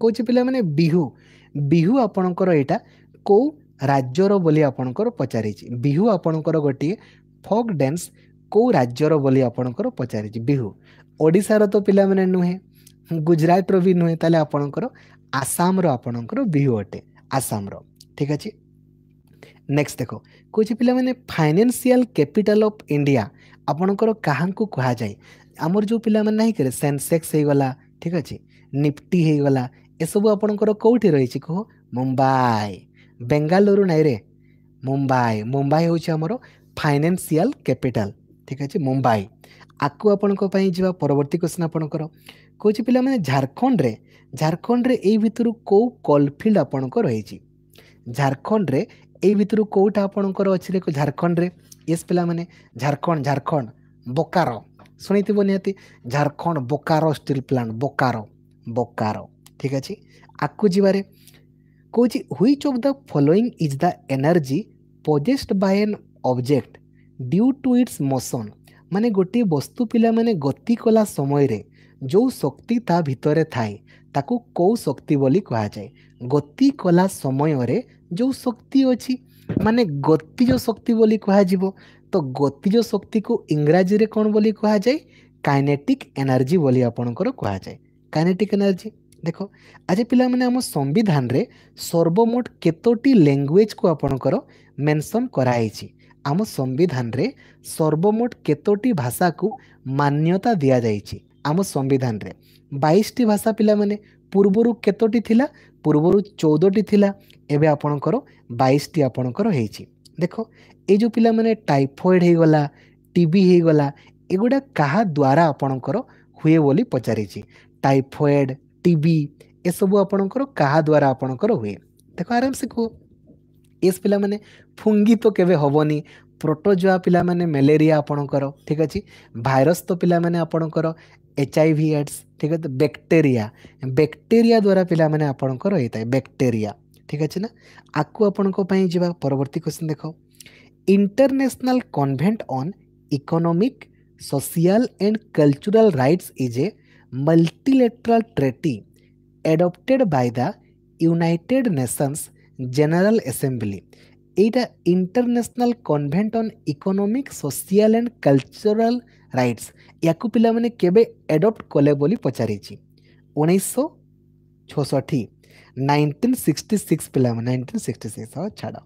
କହୁଛି ପିଲାମାନେ ବିହୁ ବିହୁ ଆପଣଙ୍କର ଏଇଟା କେଉଁ ରାଜ୍ୟର ବୋଲି ଆପଣଙ୍କର ପଚାରିଛି ବିହୁ ଆପଣଙ୍କର ଗୋଟିଏ ଫୋକ୍ ଡ୍ୟାନ୍ସ କେଉଁ ରାଜ୍ୟର ବୋଲି ଆପଣଙ୍କର ପଚାରିଛି ବିହୁ ଓଡ଼ିଶାର ତ ପିଲାମାନେ ନୁହେଁ ଗୁଜୁରାଟର ବି ନୁହେଁ ତାହେଲେ ଆପଣଙ୍କର ଆସାମର ଆପଣଙ୍କର ବିହୁ ଅଟେ ଆସାମର ଠିକ୍ ଅଛି ନେକ୍ସଟ ଦେଖ କହୁଛି ପିଲାମାନେ ଫାଇନାନ୍ସିଆଲ କ୍ୟାପିଟାଲ ଅଫ୍ ଇଣ୍ଡିଆ ଆପଣଙ୍କର କାହାଙ୍କୁ କୁହାଯାଏ ଆମର ଯେଉଁ ପିଲାମାନେ ନାହିଁ କି ସେନ୍ସେକ୍ସ ହେଇଗଲା ଠିକ୍ ଅଛି ନିଫ୍ଟି ହେଇଗଲା ଏସବୁ ଆପଣଙ୍କର କେଉଁଠି ରହିଛି କୁହ ମୁମ୍ବାଇ ବେଙ୍ଗାଲୁରୁ ନାଇଁରେ ମୁମ୍ବାଇ ମୁମ୍ବାଇ ହେଉଛି ଆମର ଫାଇନାନ୍ସିଆଲ କ୍ୟାପିଟାଲ ଠିକ୍ ଅଛି ମୁମ୍ବାଇ ଆକୁ ଆପଣଙ୍କ ପାଇଁ ଯିବା ପରବର୍ତ୍ତୀ କ୍ୱେଶ୍ଚନ୍ ଆପଣଙ୍କର କହୁଛି ପିଲାମାନେ ଝାଡ଼ଖଣ୍ଡରେ ଝାଡ଼ଖଣ୍ଡରେ ଏଇ ଭିତରୁ କେଉଁ କଲଫିଲ୍ଡ ଆପଣଙ୍କ ରହିଛି ଝାଡ଼ଖଣ୍ଡରେ ଏଇ ଭିତରୁ କେଉଁଟା ଆପଣଙ୍କର ଅଛି ଦେଖ ଝାଡ଼ଖଣ୍ଡରେ ଏସ୍ ପିଲାମାନେ ଝାଡ଼ଖଣ୍ଡ ଝାଡ଼ଖଣ୍ଡ ବୋକାରୋ ଶୁଣିଥିବ ନିହାତି ଝାଡ଼ଖଣ୍ଡ ବୋକାରୋ ଷ୍ଟିଲ୍ ପ୍ଲାଣ୍ଟ ବୋକାରୋ ବୋକାର ଠିକ୍ ଅଛି ଆକୁ ଯିବାରେ Koji, which of the following is the energy possessed by an object due to its motion? ମାନେ ଗୋଟିଏ ବସ୍ତୁ ପିଲାମାନେ ଗତି କଲା ସମୟରେ ଯେଉଁ ଶକ୍ତି ତା ଭିତରେ ଥାଏ ତାକୁ କେଉଁ ଶକ୍ତି ବୋଲି କୁହାଯାଏ ଗତି କଲା ସମୟରେ ଯେଉଁ ଶକ୍ତି ଅଛି ମାନେ ଗତିଜ ଶକ୍ତି ବୋଲି କୁହାଯିବ ତ ଗତିଜ ଶକ୍ତିକୁ ଇଂରାଜୀରେ କ'ଣ ବୋଲି କୁହାଯାଏ କାଇନେଟିକ୍ ଏନର୍ଜି ବୋଲି ଆପଣଙ୍କର କୁହାଯାଏ କାଇନେଟିକ୍ ଏନର୍ଜି ଦେଖ ଆଜି ପିଲାମାନେ ଆମ ସମ୍ବିଧାନରେ ସର୍ବମୋଟ କେତୋଟି ଲାଙ୍ଗୁଏଜ୍କୁ ଆପଣଙ୍କର ମେନସନ୍ କରାହେଇଛି ଆମ ସମ୍ବିଧାନରେ ସର୍ବମୋଟ କେତୋଟି ଭାଷାକୁ ମାନ୍ୟତା ଦିଆଯାଇଛି ଆମ ସମ୍ବିଧାନରେ ବାଇଶଟି ଭାଷା ପିଲାମାନେ ପୂର୍ବରୁ କେତୋଟି ଥିଲା ପୂର୍ବରୁ ଚଉଦଟି ଥିଲା ଏବେ ଆପଣଙ୍କର ବାଇଶଟି ଆପଣଙ୍କର ହେଇଛି ଦେଖ ଏଇ ଯେଉଁ ପିଲାମାନେ ଟାଇଫଏଡ଼୍ ହେଇଗଲା ଟିବି ହେଇଗଲା ଏଗୁଡ଼ା କାହା ଦ୍ୱାରା ଆପଣଙ୍କର ହୁଏ ବୋଲି ପଚାରିଛି ଟାଇଫଏଡ଼୍ ଟିବି ଏସବୁ ଆପଣଙ୍କର କାହା ଦ୍ୱାରା ଆପଣଙ୍କର ହୁଏ ଦେଖ ଆରାମସେ କୁହ ଏସ୍ ପିଲାମାନେ ଫୁଙ୍ଗି ତ କେବେ ହେବନି ପ୍ରୋଟୋଜୁଆ ପିଲାମାନେ ମ୍ୟାଲେରିଆ ଆପଣଙ୍କର ଠିକ୍ ଅଛି ଭାଇରସ୍ ତ ପିଲାମାନେ ଆପଣଙ୍କର ଏଚ୍ ଆଇ ଭି ଏଡ୍ସ ଠିକ୍ ଅଛି ବ୍ୟାକ୍ଟେରିଆ ବ୍ୟାକ୍ଟେରିଆ ଦ୍ୱାରା ପିଲାମାନେ ଆପଣଙ୍କର ହେଇଥାଏ ବ୍ୟାକ୍ଟେରିଆ ଠିକ୍ ଅଛି ନା ଆକୁ ଆପଣଙ୍କ ପାଇଁ ଯିବା ପରବର୍ତ୍ତୀ କ୍ୱେଶ୍ଚିନ୍ ଦେଖ international covenant on economic social and cultural rights is a multilateral treaty adopted by the United Nations General Assembly এইটা international covenant on economic social and cultural rights ইয়াকু পিলামানে কেবে আডপ্ট কলে বলি পচারিছি উনিশশো ছষঠি নাইনটিন সিক্সটি সিক্স পিলামানে নাইনটিন সিক্সটি সিক্স হ্যাঁ ছাড়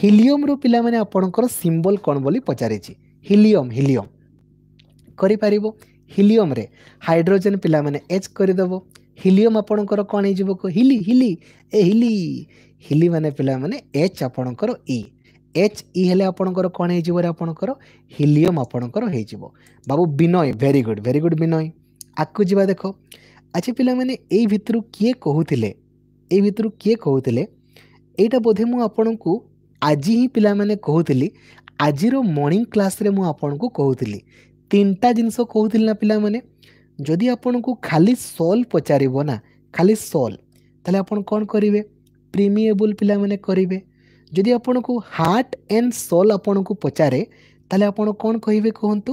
হিলিয়মর পিলামানে আপনার সিম্বল কোণ বলি পচারিছি হিলিয়ম হিলিয়ম করিপারিব ହିଲିୟମ୍ରେ ହାଇଡ୍ରୋଜେନ୍ ପିଲାମାନେ ଏଚ୍ କରିଦେବ ହିଲିୟମ୍ ଆପଣଙ୍କର କ'ଣ ହେଇଯିବ ହିଲି ହିଲି ଏ ହିଲି ହିଲି ମାନେ ପିଲାମାନେ ଏଚ୍ ଆପଣଙ୍କର ଇ ଏଚ୍ ଇ ହେଲେ ଆପଣଙ୍କର କ'ଣ ହେଇଯିବ ରେ ଆପଣଙ୍କର ହିଲିୟମ୍ ଆପଣଙ୍କର ହେଇଯିବ ବାବୁ Binay very good very good Binay ଆଗକୁ ଯିବା ଦେଖ ଆଚ୍ଛା ପିଲାମାନେ ଏଇ ଭିତରୁ କିଏ କହୁଥିଲେ ଏଇ ଭିତରୁ କିଏ କହୁଥିଲେ ଏଇଟା ବୋଧେ ମୁଁ ଆପଣଙ୍କୁ ଆଜି ହିଁ ପିଲାମାନେ କହୁଥିଲି ଆଜିର ମର୍ଣ୍ଣିଂ କ୍ଲାସ୍ରେ ମୁଁ ଆପଣଙ୍କୁ କହୁଥିଲି ତିନିଟା ଜିନିଷ କହୁଥିଲି ନା ପିଲାମାନେ ଯଦି ଆପଣଙ୍କୁ ଖାଲି ସଲ୍ ପଚାରିବ ନା ଖାଲି ସଲ୍ ତାହେଲେ ଆପଣ କ'ଣ କରିବେ ପ୍ରିମିଏବୁଲ୍ ପିଲାମାନେ କରିବେ ଯଦି ଆପଣଙ୍କୁ ହାର୍ଟ ଆଣ୍ଡ ସଲ୍ ଆପଣଙ୍କୁ ପଚାରେ ତାହେଲେ ଆପଣ କ'ଣ କହିବେ କୁହନ୍ତୁ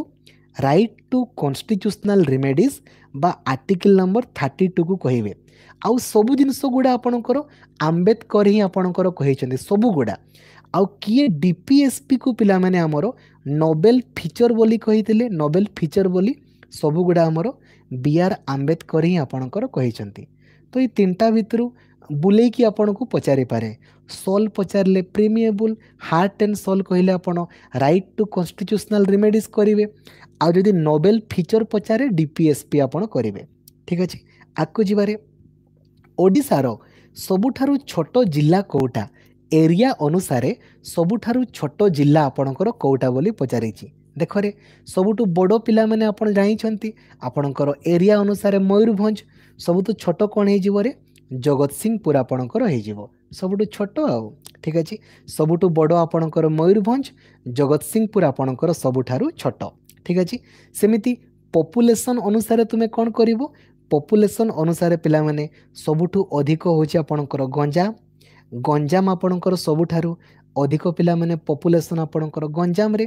ରାଇଟ୍ ଟୁ କନଷ୍ଟିଚ୍ୟୁସନାଲ୍ ରିମେଡ଼ିଜ୍ ବା ଆର୍ଟିକିଲ୍ ନମ୍ବର ଥାର୍ଟି ଟୁକୁ କହିବେ ଆଉ ସବୁ ଜିନିଷ ଗୁଡ଼ା ଆପଣଙ୍କର ଆମ୍ବେଦକର ହିଁ ଆପଣଙ୍କର କହିଛନ୍ତି ସବୁଗୁଡ଼ା ଆଉ କିଏ ଡି ପି ଏସ୍ ପିକୁ ପିଲାମାନେ ଆମର ନୋବେଲ ଫିଚର ବୋଲି କହିଥିଲେ ନୋବେଲ ଫିଚର ବୋଲି ସବୁଗୁଡ଼ା ଆମର ବି ଆର୍ ଆମ୍ବେଦକର ହିଁ ଆପଣଙ୍କର କହିଛନ୍ତି ତ ଏଇ ତିନିଟା ଭିତରୁ ବୁଲେଇକି ଆପଣଙ୍କୁ ପଚାରିପାରେ ସଲ୍ ପଚାରିଲେ ପ୍ରିମିଏବୁଲ୍ ହାର୍ଟ ଆଣ୍ଡ ସଲ୍ କହିଲେ ଆପଣ ରାଇଟ୍ ଟୁ କନଷ୍ଟିଚ୍ୟୁସନାଲ୍ ରିମେଡ଼ିଜ୍ କରିବେ ଆଉ ଯଦି ନୋବେଲ ଫିଚର ପଚାରେ ଡି ପି ଏସ୍ ପି ଆପଣ କରିବେ ଠିକ୍ ଅଛି ଆଗକୁ ଯିବାରେ ଓଡ଼ିଶାର ସବୁଠାରୁ ଛୋଟ ଜିଲ୍ଲା କେଉଁଟା ଏରିଆ ଅନୁସାରେ ସବୁଠାରୁ ଛୋଟ ଜିଲ୍ଲା ଆପଣଙ୍କର କେଉଁଟା ବୋଲି ପଚାରିଛି ଦେଖରେ ସବୁଠୁ ବଡ଼ ପିଲାମାନେ ଆପଣ ଜାଣିଛନ୍ତି ଆପଣଙ୍କର ଏରିଆ ଅନୁସାରେ ମୟୂରଭଞ୍ଜ ସବୁଠୁ ଛୋଟ କ'ଣ ହେଇଯିବ ରେ ଜଗତସିଂହପୁର ଆପଣଙ୍କର ହେଇଯିବ ସବୁଠୁ ଛୋଟ ଆଉ ଠିକ୍ ଅଛି ସବୁଠୁ ବଡ଼ ଆପଣଙ୍କର ମୟୂରଭଞ୍ଜ ଜଗତସିଂହପୁର ଆପଣଙ୍କର ସବୁଠାରୁ ଛୋଟ ଠିକ୍ ଅଛି ସେମିତି ପପୁଲେସନ୍ ଅନୁସାରେ ତୁମେ କ'ଣ କରିବ ପପୁଲେସନ୍ ଅନୁସାରେ ପିଲାମାନେ ସବୁଠୁ ଅଧିକ ହେଉଛି ଆପଣଙ୍କର ଗଞ୍ଜାମ ଗଞ୍ଜାମ ଆପଣଙ୍କର ସବୁଠାରୁ ଅଧିକ ପିଲାମାନେ ପପୁଲେସନ୍ ଆପଣଙ୍କର ଗଞ୍ଜାମରେ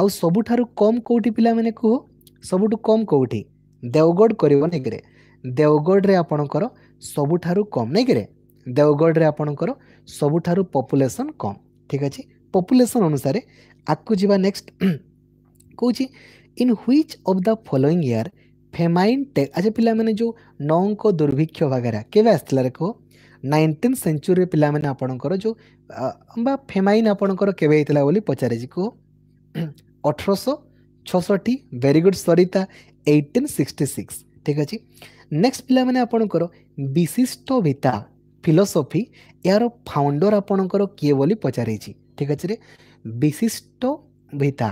ଆଉ ସବୁଠାରୁ କମ୍ କେଉଁଠି ପିଲାମାନେ କୁହ ସବୁଠୁ କମ୍ କେଉଁଠି ଦେଓଗଡ଼ କରିବ ନେଇକିରେ ଦେଓଗଡ଼ରେ ଆପଣଙ୍କର ସବୁଠାରୁ କମ୍ ନେଇକିରେ ଦେଓଗଡ଼ରେ ଆପଣଙ୍କର ସବୁଠାରୁ ପପୁଲେସନ୍ କମ୍ ଠିକ୍ ଅଛି ପପୁଲେସନ୍ ଅନୁସାରେ ଆଗକୁ ଯିବା ନେକ୍ସଟ (clears throat) କହୁଛି in which of the following year famine take ଆଚ୍ଛା ପିଲାମାନେ ଯେଉଁ ନଅଙ୍କ ଦୁର୍ଭିକ୍ଷ ବାଗେରା କେବେ ଆସିଥିଲାରେ କୁହ ନାଇଣ୍ଟିନ୍ ସେଞ୍ଚୁରି ପିଲାମାନେ ଆପଣଙ୍କର ଯେଉଁ ବା ଫେମାଇନ୍ ଆପଣଙ୍କର କେବେ ହେଇଥିଲା ବୋଲି ପଚାରିଛି କୁହ (clears throat) ଅଠରଶହ ଛଅଷଠି very good Sarita eighteen sixty six ଠିକ୍ ଅଛି ନେକ୍ସଟ ପିଲାମାନେ ଆପଣଙ୍କର ବିଶିଷ୍ଟ ଭିତା ଫିଲୋସଫି ଏହାର ଫାଉଣ୍ଡର ଆପଣଙ୍କର କିଏ ବୋଲି ପଚାରିଛି ଠିକ୍ ଅଛି ରେ ବିଶିଷ୍ଟ ଭିତା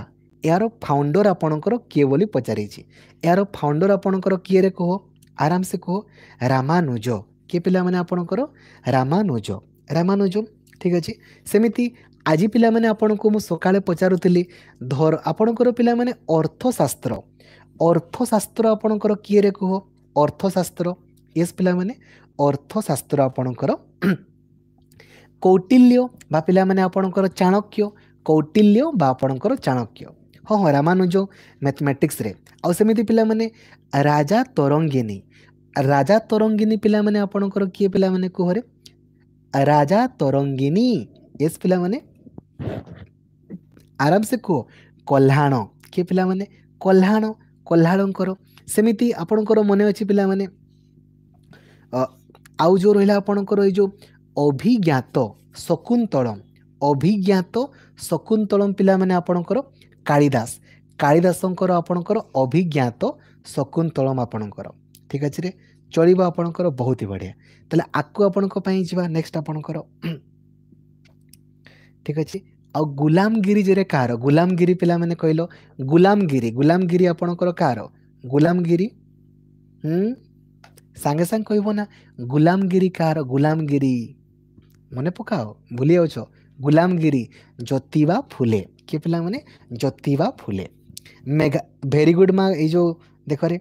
ଏହାର ଫାଉଣ୍ଡର ଆପଣଙ୍କର କିଏ ବୋଲି ପଚାରିଛି ଏହାର ଫାଉଣ୍ଡର ଆପଣଙ୍କର କିଏରେ କୁହ ଆରାମସେ କୁହ ରାମାନୁଜ କିଏ ପିଲାମାନେ ଆପଣଙ୍କର ରାମାନୁଜ ରାମାନୁଜ ଠିକ୍ ଅଛି ସେମିତି ଆଜି ପିଲାମାନେ ଆପଣଙ୍କୁ ମୁଁ ସକାଳେ ପଚାରୁଥିଲି ଧର ଆପଣଙ୍କର ପିଲାମାନେ ଅର୍ଥଶାସ୍ତ୍ର ଅର୍ଥଶାସ୍ତ୍ର ଆପଣଙ୍କର କିଏରେ କୁହ ଅର୍ଥଶାସ୍ତ୍ର ଏସ୍ ପିଲାମାନେ ଅର୍ଥଶାସ୍ତ୍ର ଆପଣଙ୍କର କୌଟିଲ୍ୟ ବା ପିଲାମାନେ ଆପଣଙ୍କର ଚାଣକ୍ୟ କୌଟିଲ୍ୟ ବା ଆପଣଙ୍କର ଚାଣକ୍ୟ ହଁ ହଁ ରାମାନୁଜ ମ୍ୟାଥମେଟିକ୍ସରେ ଆଉ ସେମିତି ପିଲାମାନେ ରାଜା ତରଙ୍ଗିନୀ ରାଜା ତରଙ୍ଗିନୀ ପିଲାମାନେ ଆପଣଙ୍କର କିଏ ପିଲାମାନେ କୁହରେ ରାଜା ତରଙ୍ଗିନୀ ଏସ୍ ପିଲାମାନେ ଆରାମସେ କୁହ କହ୍ଲାଣ କିଏ ପିଲାମାନେ କହ୍ଲାଣ କହ୍ଲାଳଙ୍କର ସେମିତି ଆପଣଙ୍କର ମନେ ଅଛି ପିଲାମାନେ ଆଉ ଯେଉଁ ରହିଲା ଆପଣଙ୍କର ଏଇ ଯେଉଁ ଅଭିଜ୍ଞାତ ଶକୁନ୍ତଳମ୍ ଅଭିଜ୍ଞାତ ଶକୁନ୍ତଳମ୍ ପିଲାମାନେ ଆପଣଙ୍କର କାଳିଦାସ କାଳିଦାସଙ୍କର ଆପଣଙ୍କର ଅଭିଜ୍ଞାତ ଶକୁନ୍ତଳମ୍ ଆପଣଙ୍କର ଠିକ୍ ଅଛି ରେ ଚଳିବ ଆପଣଙ୍କର ବହୁତ ହି ବଢ଼ିଆ ତାହେଲେ ଆକୁ ଆପଣଙ୍କ ପାଇଁ ଯିବା ନେକ୍ସଟ ଆପଣଙ୍କର ଠିକ୍ ଅଛି ଆଉ ଗୁଲାମଗିରି ଯେରେ କାହାର ଗୁଲାମଗିରି ପିଲାମାନେ କହିଲ ଗୁଲାମଗିରି ଗୁଲାମଗିରି ଆପଣଙ୍କର କାହାର ଗୁଲାମଗିରି ହୁଁ ସାଙ୍ଗେ ସାଙ୍ଗେ କହିବ ନା ଗୁଲାମଗିରି କାହାର ଗୁଲାମଗିରି ମନେ ପକାଅ ଭୁଲି ଯାଉଛ ଗୁଲାମଗିରି ଜ୍ୟୋତିବା ଫୁଲେ କିଏ ପିଲାମାନେ ଜ୍ୟୋତିବା ଫୁଲେ ମେଘା ଭେରି ଗୁଡ୍ ମା ଏଇ ଯେଉଁ ଦେଖରେ